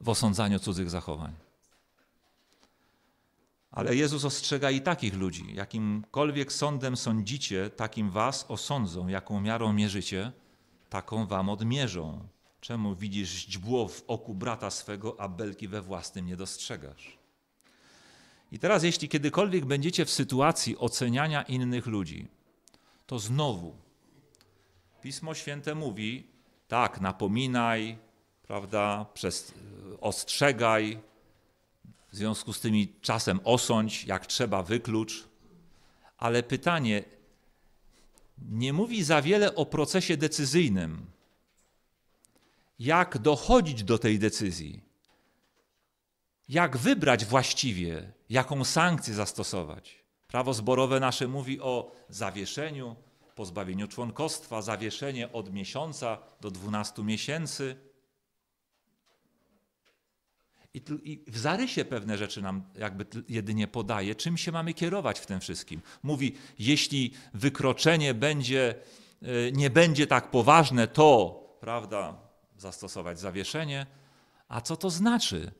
w osądzaniu cudzych zachowań. Ale Jezus ostrzega i takich ludzi. Jakimkolwiek sądem sądzicie, takim was osądzą. Jaką miarą mierzycie, taką wam odmierzą. Czemu widzisz źdźbło w oku brata swego, a belki we własnym nie dostrzegasz? I teraz, jeśli kiedykolwiek będziecie w sytuacji oceniania innych ludzi, to znowu Pismo Święte mówi, tak, napominaj, prawda, przez, e, ostrzegaj, w związku z tymi czasem osądź, jak trzeba wyklucz. Ale pytanie, nie mówi za wiele o procesie decyzyjnym. Jak dochodzić do tej decyzji? Jak wybrać właściwie, jaką sankcję zastosować? Prawo zborowe nasze mówi o zawieszeniu, pozbawieniu członkostwa, zawieszenie od miesiąca do 12 miesięcy. I, w zarysie pewne rzeczy nam jakby jedynie podaje, czym się mamy kierować w tym wszystkim. Mówi, jeśli wykroczenie będzie, e, nie będzie tak poważne, to, prawda, zastosować zawieszenie. A co to znaczy,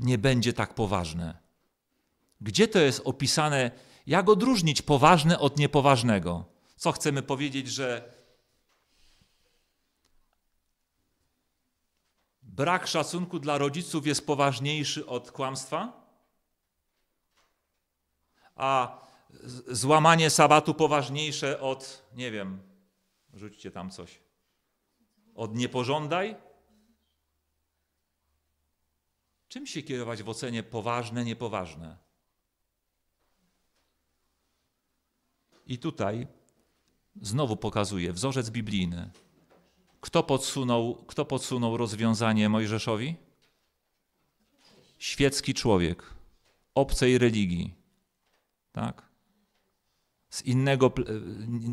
nie będzie tak poważne? Gdzie to jest opisane, jak odróżnić poważne od niepoważnego? Co chcemy powiedzieć, że brak szacunku dla rodziców jest poważniejszy od kłamstwa? A złamanie sabatu poważniejsze od, nie wiem, rzućcie tam coś, od niepożądaj? Czym się kierować w ocenie poważne, niepoważne? I tutaj Znowu pokazuje wzorzec biblijny. Kto podsunął, kto podsunął rozwiązanie Mojżeszowi? Świecki człowiek, obcej religii. Tak? z innego,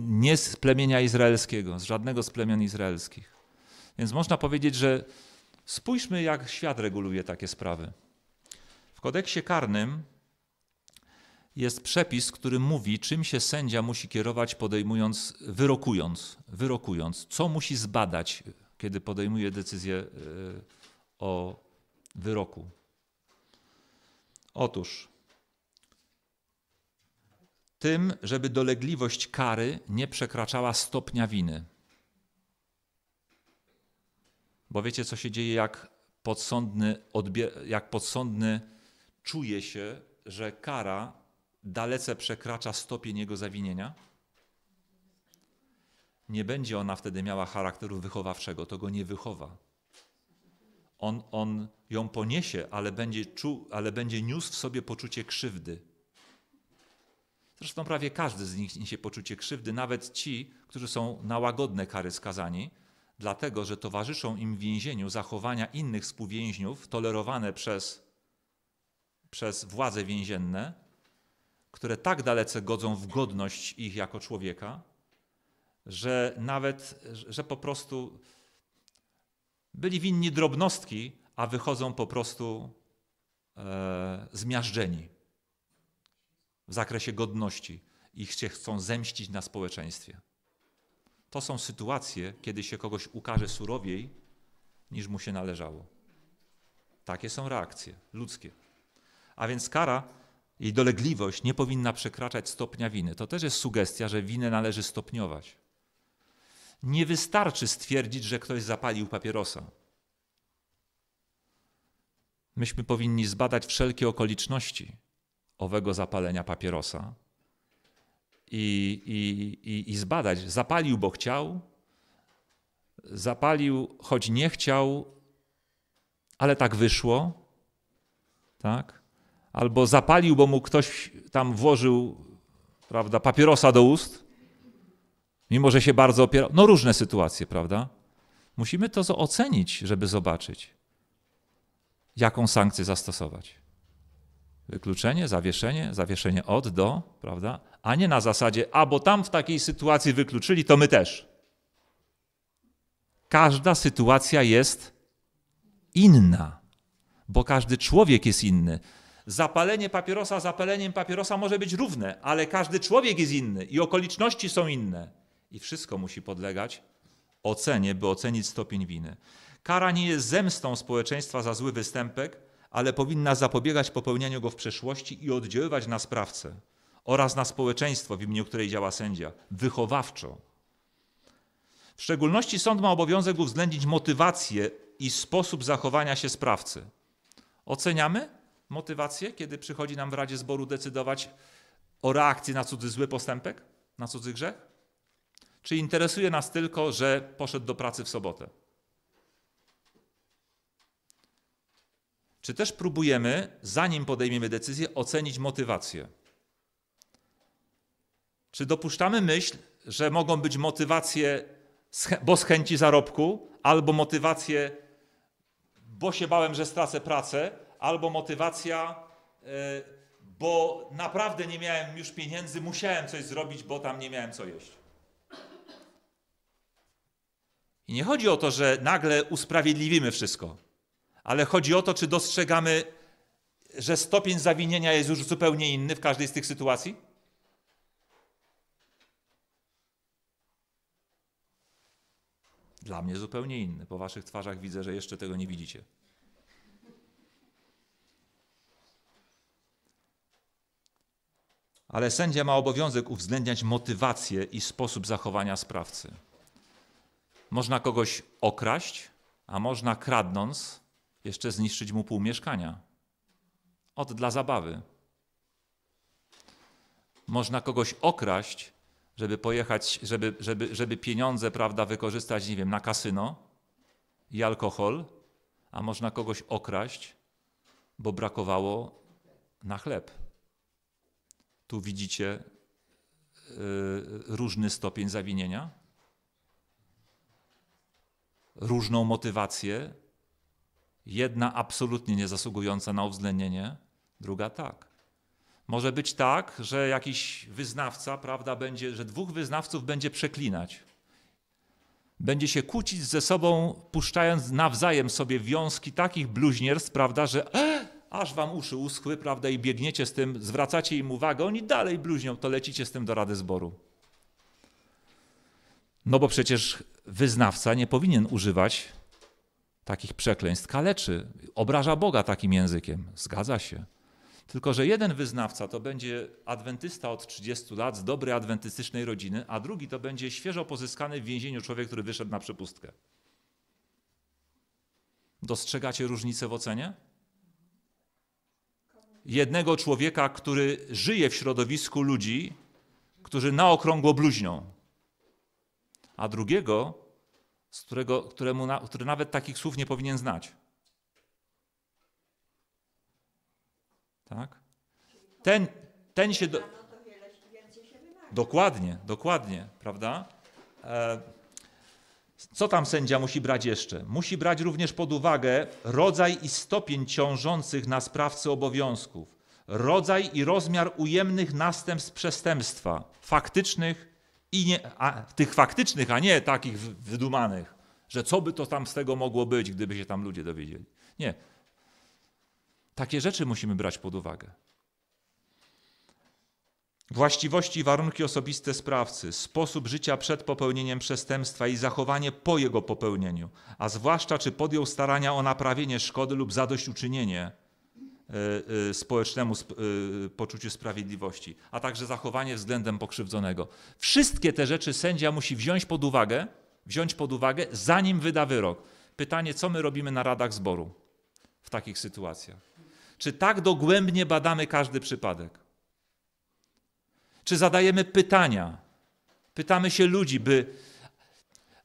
nie z plemienia izraelskiego, z żadnego z plemion izraelskich. Więc można powiedzieć, że spójrzmy, jak świat reguluje takie sprawy. W kodeksie karnym jest przepis, który mówi, czym się sędzia musi kierować, podejmując, wyrokując, wyrokując, co musi zbadać, kiedy podejmuje decyzję e, o wyroku. Otóż tym, żeby dolegliwość kary nie przekraczała stopnia winy. Bo wiecie, co się dzieje, jak podsądny, jak podsądny czuje się, że kara dalece przekracza stopień jego zawinienia, nie będzie ona wtedy miała charakteru wychowawczego, to go nie wychowa. On, on ją poniesie, ale będzie, ale będzie niósł w sobie poczucie krzywdy. Zresztą prawie każdy z nich niesie poczucie krzywdy, nawet ci, którzy są na łagodne kary skazani, dlatego że towarzyszą im w więzieniu zachowania innych współwięźniów tolerowane przez, przez władze więzienne, które tak dalece godzą w godność ich jako człowieka, że nawet, że po prostu byli winni drobnostki, a wychodzą po prostu e, zmiażdżeni w zakresie godności i się chcą zemścić na społeczeństwie. To są sytuacje, kiedy się kogoś ukaże surowiej, niż mu się należało. Takie są reakcje ludzkie. A więc kara jej dolegliwość nie powinna przekraczać stopnia winy. To też jest sugestia, że winę należy stopniować. Nie wystarczy stwierdzić, że ktoś zapalił papierosa. Myśmy powinni zbadać wszelkie okoliczności owego zapalenia papierosa i, i, i, i zbadać, zapalił, bo chciał, zapalił, choć nie chciał, ale tak wyszło, tak? albo zapalił, bo mu ktoś tam włożył prawda, papierosa do ust, mimo że się bardzo opierał. No różne sytuacje, prawda? Musimy to ocenić, żeby zobaczyć, jaką sankcję zastosować. Wykluczenie, zawieszenie, zawieszenie od do, prawda? A nie na zasadzie, a bo tam w takiej sytuacji wykluczyli, to my też. Każda sytuacja jest inna, bo każdy człowiek jest inny. Zapalenie papierosa zapaleniem papierosa może być równe, ale każdy człowiek jest inny i okoliczności są inne. I wszystko musi podlegać ocenie, by ocenić stopień winy. Kara nie jest zemstą społeczeństwa za zły występek, ale powinna zapobiegać popełnianiu go w przeszłości i oddziaływać na sprawcę oraz na społeczeństwo, w imieniu której działa sędzia, wychowawczo. W szczególności sąd ma obowiązek uwzględnić motywację i sposób zachowania się sprawcy. Oceniamy? motywację, kiedy przychodzi nam w Radzie Zboru decydować o reakcji na cudzy zły postępek, na cudzy grzech? Czy interesuje nas tylko, że poszedł do pracy w sobotę? Czy też próbujemy, zanim podejmiemy decyzję, ocenić motywację? Czy dopuszczamy myśl, że mogą być motywacje, bo z chęci zarobku, albo motywacje, bo się bałem, że stracę pracę, albo motywacja, e, bo naprawdę nie miałem już pieniędzy, musiałem coś zrobić, bo tam nie miałem co jeść. I nie chodzi o to, że nagle usprawiedliwimy wszystko, ale chodzi o to, czy dostrzegamy, że stopień zawinienia jest już zupełnie inny w każdej z tych sytuacji? Dla mnie zupełnie inny. Po waszych twarzach widzę, że jeszcze tego nie widzicie. ale sędzia ma obowiązek uwzględniać motywację i sposób zachowania sprawcy. Można kogoś okraść, a można kradnąc jeszcze zniszczyć mu pół mieszkania. Od dla zabawy. Można kogoś okraść, żeby pojechać, żeby, żeby, żeby pieniądze, prawda, wykorzystać, nie wiem, na kasyno i alkohol, a można kogoś okraść, bo brakowało na chleb. Tu widzicie e, różny stopień zawinienia, różną motywację. Jedna absolutnie nie zasługująca na uwzględnienie, druga tak. Może być tak, że jakiś wyznawca, prawda, będzie, że dwóch wyznawców będzie przeklinać. Będzie się kłócić ze sobą, puszczając nawzajem sobie wiązki takich bluźnierstw, prawda, że e, aż wam uszy uschły, prawda, i biegniecie z tym, zwracacie im uwagę, oni dalej bluźnią, to lecicie z tym do Rady Zboru. No bo przecież wyznawca nie powinien używać takich przekleństw, kaleczy, obraża Boga takim językiem. Zgadza się. Tylko, że jeden wyznawca to będzie adwentysta od 30 lat z dobrej adwentystycznej rodziny, a drugi to będzie świeżo pozyskany w więzieniu człowiek, który wyszedł na przepustkę. Dostrzegacie różnicę w ocenie? jednego człowieka, który żyje w środowisku ludzi, którzy na okrągło bluźnią, a drugiego, z którego, któremu na, który nawet takich słów nie powinien znać. Tak? Ten, ten się. Do... No dokładnie, dokładnie, prawda? E... Co tam sędzia musi brać jeszcze? Musi brać również pod uwagę rodzaj i stopień ciążących na sprawcy obowiązków, rodzaj i rozmiar ujemnych następstw przestępstwa, faktycznych i nie, a, tych faktycznych, a nie takich wydumanych, że co by to tam z tego mogło być, gdyby się tam ludzie dowiedzieli. Nie. Takie rzeczy musimy brać pod uwagę. Właściwości i warunki osobiste sprawcy, sposób życia przed popełnieniem przestępstwa i zachowanie po jego popełnieniu, a zwłaszcza czy podjął starania o naprawienie szkody lub zadośćuczynienie e, e, społecznemu e, poczuciu sprawiedliwości, a także zachowanie względem pokrzywdzonego. Wszystkie te rzeczy sędzia musi wziąć pod uwagę, wziąć pod uwagę, zanim wyda wyrok. Pytanie, co my robimy na radach zboru w takich sytuacjach? Czy tak dogłębnie badamy każdy przypadek? Czy zadajemy pytania? Pytamy się ludzi, by.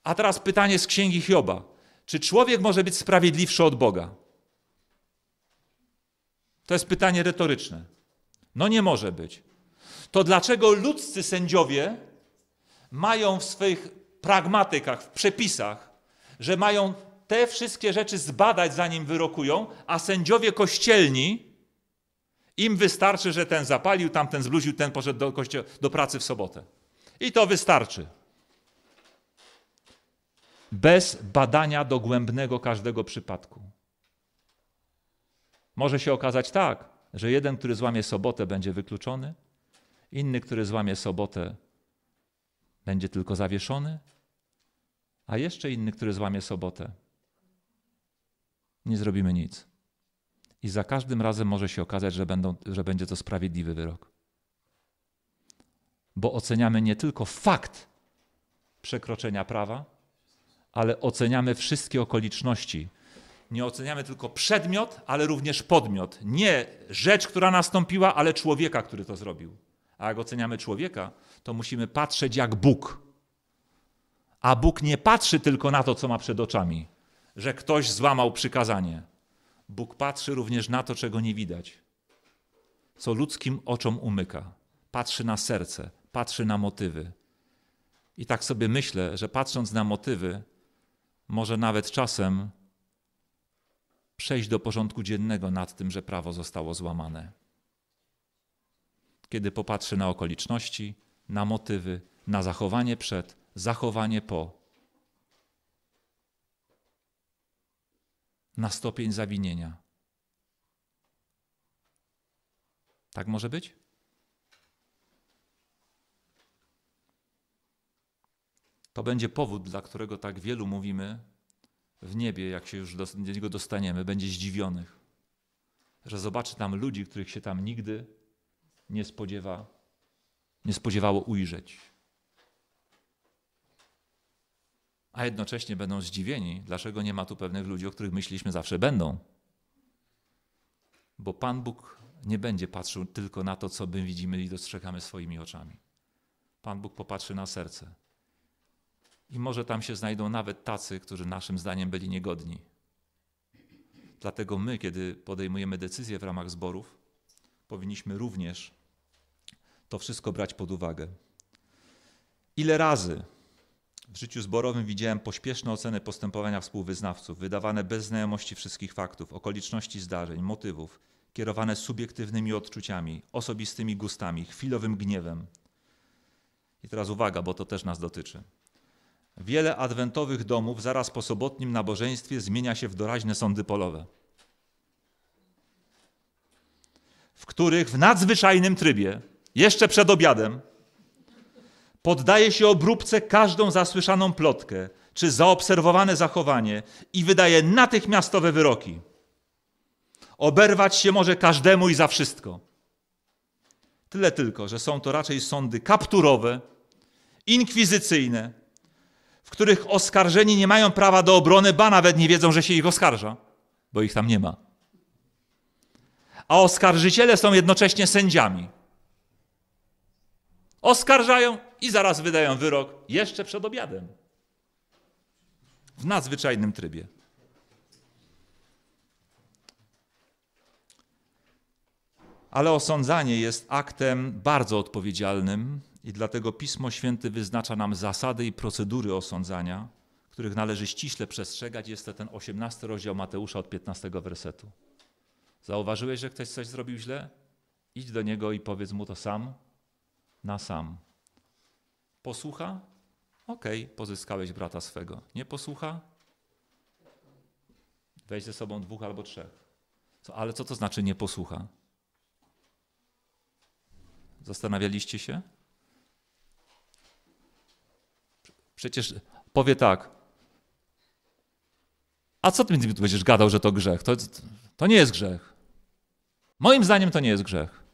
A teraz pytanie z księgi Hioba. Czy człowiek może być sprawiedliwszy od Boga? To jest pytanie retoryczne. No nie może być. To dlaczego ludzcy sędziowie mają w swoich pragmatykach, w przepisach, że mają te wszystkie rzeczy zbadać, zanim wyrokują, a sędziowie kościelni im wystarczy, że ten zapalił, tamten zbluził, ten poszedł do, kościo- do pracy w sobotę. I to wystarczy. Bez badania dogłębnego każdego przypadku. Może się okazać tak, że jeden, który złamie sobotę, będzie wykluczony, inny, który złamie sobotę, będzie tylko zawieszony, a jeszcze inny, który złamie sobotę, nie zrobimy nic. I za każdym razem może się okazać, że, będą, że będzie to sprawiedliwy wyrok. Bo oceniamy nie tylko fakt przekroczenia prawa, ale oceniamy wszystkie okoliczności. Nie oceniamy tylko przedmiot, ale również podmiot. Nie rzecz, która nastąpiła, ale człowieka, który to zrobił. A jak oceniamy człowieka, to musimy patrzeć jak Bóg. A Bóg nie patrzy tylko na to, co ma przed oczami, że ktoś złamał przykazanie Bóg patrzy również na to, czego nie widać, co ludzkim oczom umyka. Patrzy na serce, patrzy na motywy. I tak sobie myślę, że patrząc na motywy, może nawet czasem przejść do porządku dziennego nad tym, że prawo zostało złamane. Kiedy popatrzy na okoliczności, na motywy, na zachowanie przed, zachowanie po, na stopień zawinienia. Tak może być? To będzie powód, dla którego tak wielu mówimy w niebie, jak się już do niego dostaniemy, będzie zdziwionych, że zobaczy tam ludzi, których się tam nigdy nie spodziewa, nie spodziewało ujrzeć. a jednocześnie będą zdziwieni, dlaczego nie ma tu pewnych ludzi, o których myśleliśmy zawsze będą. Bo Pan Bóg nie będzie patrzył tylko na to, co my widzimy i dostrzegamy swoimi oczami. Pan Bóg popatrzy na serce. I może tam się znajdą nawet tacy, którzy naszym zdaniem byli niegodni. Dlatego my, kiedy podejmujemy decyzje w ramach zborów, powinniśmy również to wszystko brać pod uwagę. Ile razy w życiu zborowym widziałem pośpieszne oceny postępowania współwyznawców, wydawane bez znajomości wszystkich faktów, okoliczności zdarzeń, motywów, kierowane subiektywnymi odczuciami, osobistymi gustami, chwilowym gniewem. I teraz uwaga, bo to też nas dotyczy. Wiele adwentowych domów zaraz po sobotnim nabożeństwie zmienia się w doraźne sądy polowe, w których w nadzwyczajnym trybie, jeszcze przed obiadem, Poddaje się obróbce każdą zasłyszaną plotkę czy zaobserwowane zachowanie i wydaje natychmiastowe wyroki. Oberwać się może każdemu i za wszystko. Tyle tylko, że są to raczej sądy kapturowe, inkwizycyjne, w których oskarżeni nie mają prawa do obrony, ba nawet nie wiedzą, że się ich oskarża, bo ich tam nie ma. A oskarżyciele są jednocześnie sędziami. Oskarżają, i zaraz wydają wyrok jeszcze przed obiadem. W nadzwyczajnym trybie. Ale osądzanie jest aktem bardzo odpowiedzialnym i dlatego Pismo Święte wyznacza nam zasady i procedury osądzania, których należy ściśle przestrzegać. Jest to ten 18 rozdział Mateusza od 15 wersetu. Zauważyłeś, że ktoś coś zrobił źle? Idź do niego i powiedz mu to sam na sam. Posłucha? Okej, okay, pozyskałeś brata swego. Nie posłucha? Weź ze sobą dwóch albo trzech. Co, ale co to znaczy nie posłucha? Zastanawialiście się? Przecież powie tak. A co ty mi tu będziesz gadał, że to grzech? To, to nie jest grzech. Moim zdaniem to nie jest grzech.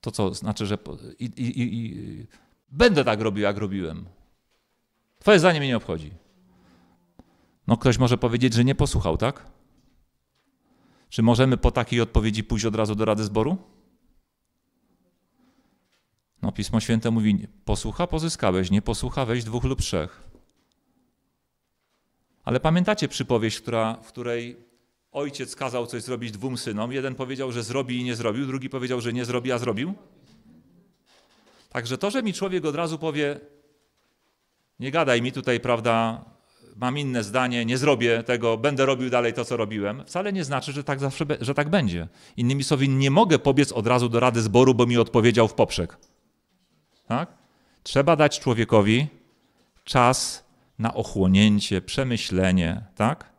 To co znaczy, że. I, i, i, Będę tak robił, jak robiłem. Twoje zdanie mnie nie obchodzi. No ktoś może powiedzieć, że nie posłuchał, tak? Czy możemy po takiej odpowiedzi pójść od razu do Rady Zboru? No Pismo Święte mówi, posłucha, pozyskałeś, nie posłucha, weź dwóch lub trzech. Ale pamiętacie przypowieść, która, w której ojciec kazał coś zrobić dwóm synom. Jeden powiedział, że zrobi i nie zrobił, drugi powiedział, że nie zrobi, a zrobił? Także to, że mi człowiek od razu powie, nie gadaj mi tutaj, prawda, mam inne zdanie, nie zrobię tego, będę robił dalej to, co robiłem, wcale nie znaczy, że tak zawsze, że tak będzie. Innymi słowy, nie mogę pobiec od razu do Rady Zboru, bo mi odpowiedział w poprzek. Tak? Trzeba dać człowiekowi czas na ochłonięcie, przemyślenie, tak?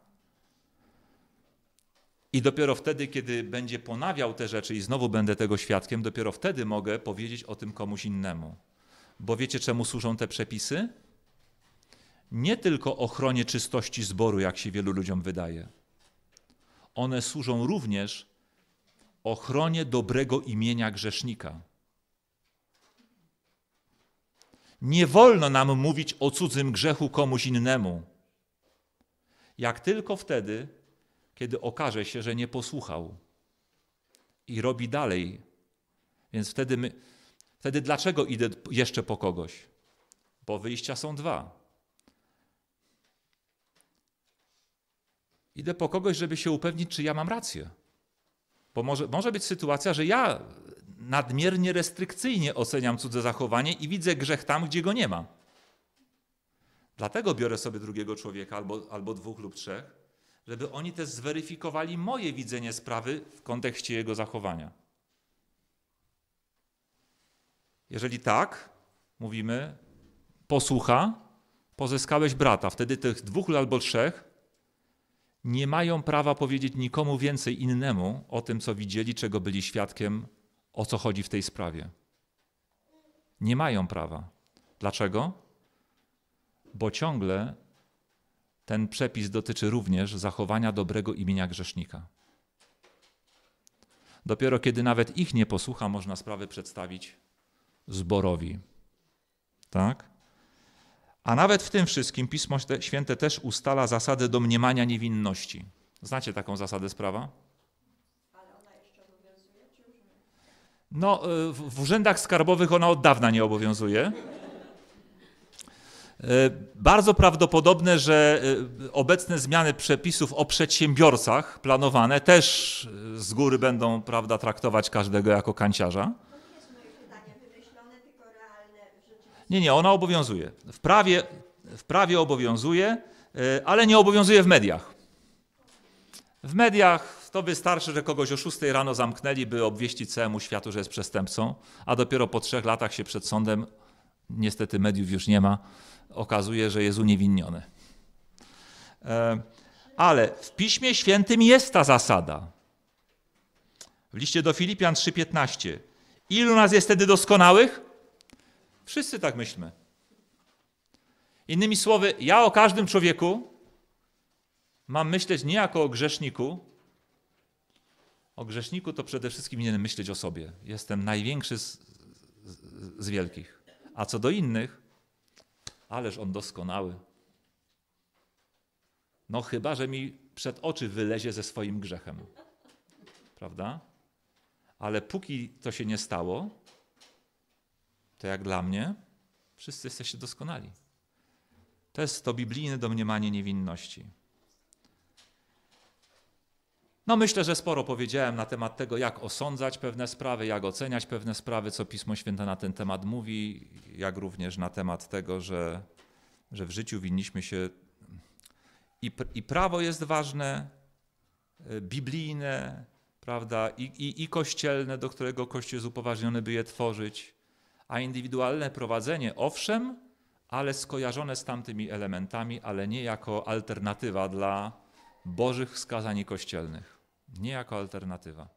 I dopiero wtedy, kiedy będzie ponawiał te rzeczy i znowu będę tego świadkiem, dopiero wtedy mogę powiedzieć o tym komuś innemu. Bo wiecie, czemu służą te przepisy? Nie tylko ochronie czystości zboru, jak się wielu ludziom wydaje. One służą również ochronie dobrego imienia grzesznika. Nie wolno nam mówić o cudzym grzechu komuś innemu. Jak tylko wtedy, kiedy okaże się, że nie posłuchał i robi dalej. Więc wtedy, my, wtedy dlaczego idę jeszcze po kogoś? Bo wyjścia są dwa. Idę po kogoś, żeby się upewnić, czy ja mam rację. Bo może, może być sytuacja, że ja nadmiernie restrykcyjnie oceniam cudze zachowanie i widzę grzech tam, gdzie go nie ma. Dlatego biorę sobie drugiego człowieka albo, albo dwóch lub trzech, żeby oni też zweryfikowali moje widzenie sprawy w kontekście jego zachowania. Jeżeli tak, mówimy, posłucha, pozyskałeś brata. Wtedy tych dwóch albo trzech nie mają prawa powiedzieć nikomu więcej innemu o tym, co widzieli, czego byli świadkiem, o co chodzi w tej sprawie. Nie mają prawa. Dlaczego? Bo ciągle ten przepis dotyczy również zachowania dobrego imienia grzesznika. Dopiero kiedy nawet ich nie posłucha, można sprawę przedstawić zborowi. Tak? A nawet w tym wszystkim Pismo Święte też ustala zasadę domniemania niewinności. Znacie taką zasadę sprawa? No, y, w urzędach skarbowych ona od dawna nie obowiązuje. E, bardzo prawdopodobne, że e, obecne zmiany przepisów o przedsiębiorcach planowane też e, z góry będą prawda, traktować każdego jako kanciarza. Nie, nie, ona obowiązuje. W prawie, w prawie obowiązuje, ale nie obowiązuje w mediach. W mediach to wystarczy, że kogoś o 6 rano zamknęli, by obwieścić całemu światu, że jest przestępcą, a dopiero po trzech latach się przed sądem, niestety mediów już nie ma, okazuje, że jest uniewinniony. E, ale w Piśmie Świętym jest ta zasada. W liście do Filipian 3:15. Ilu nas jest wtedy doskonałych? Wszyscy tak myślmy. Innymi słowy, ja o każdym człowieku mam myśleć nie jako o grzeszniku. O grzeszniku to przede wszystkim powinienem myśleć o sobie. Jestem największy z, z, z wielkich. A co do innych, Ależ on doskonały. No chyba, że mi przed oczy wylezie ze swoim grzechem. Prawda? Ale póki to się nie stało, to jak dla mnie, wszyscy jesteście doskonali. To jest to biblijne domniemanie niewinności. No myślę, że sporo powiedziałem na temat tego, jak osądzać pewne sprawy, jak oceniać pewne sprawy, co Pismo Święte na ten temat mówi, jak również na temat tego, że, że w życiu winniśmy się i, i prawo jest ważne, y, biblijne, prawda, I, i, i kościelne, do którego Kościół jest upoważniony, by je tworzyć, a indywidualne prowadzenie, owszem, ale skojarzone z tamtymi elementami, ale nie jako alternatywa dla Bożych wskazań kościelnych nie jako alternatywa.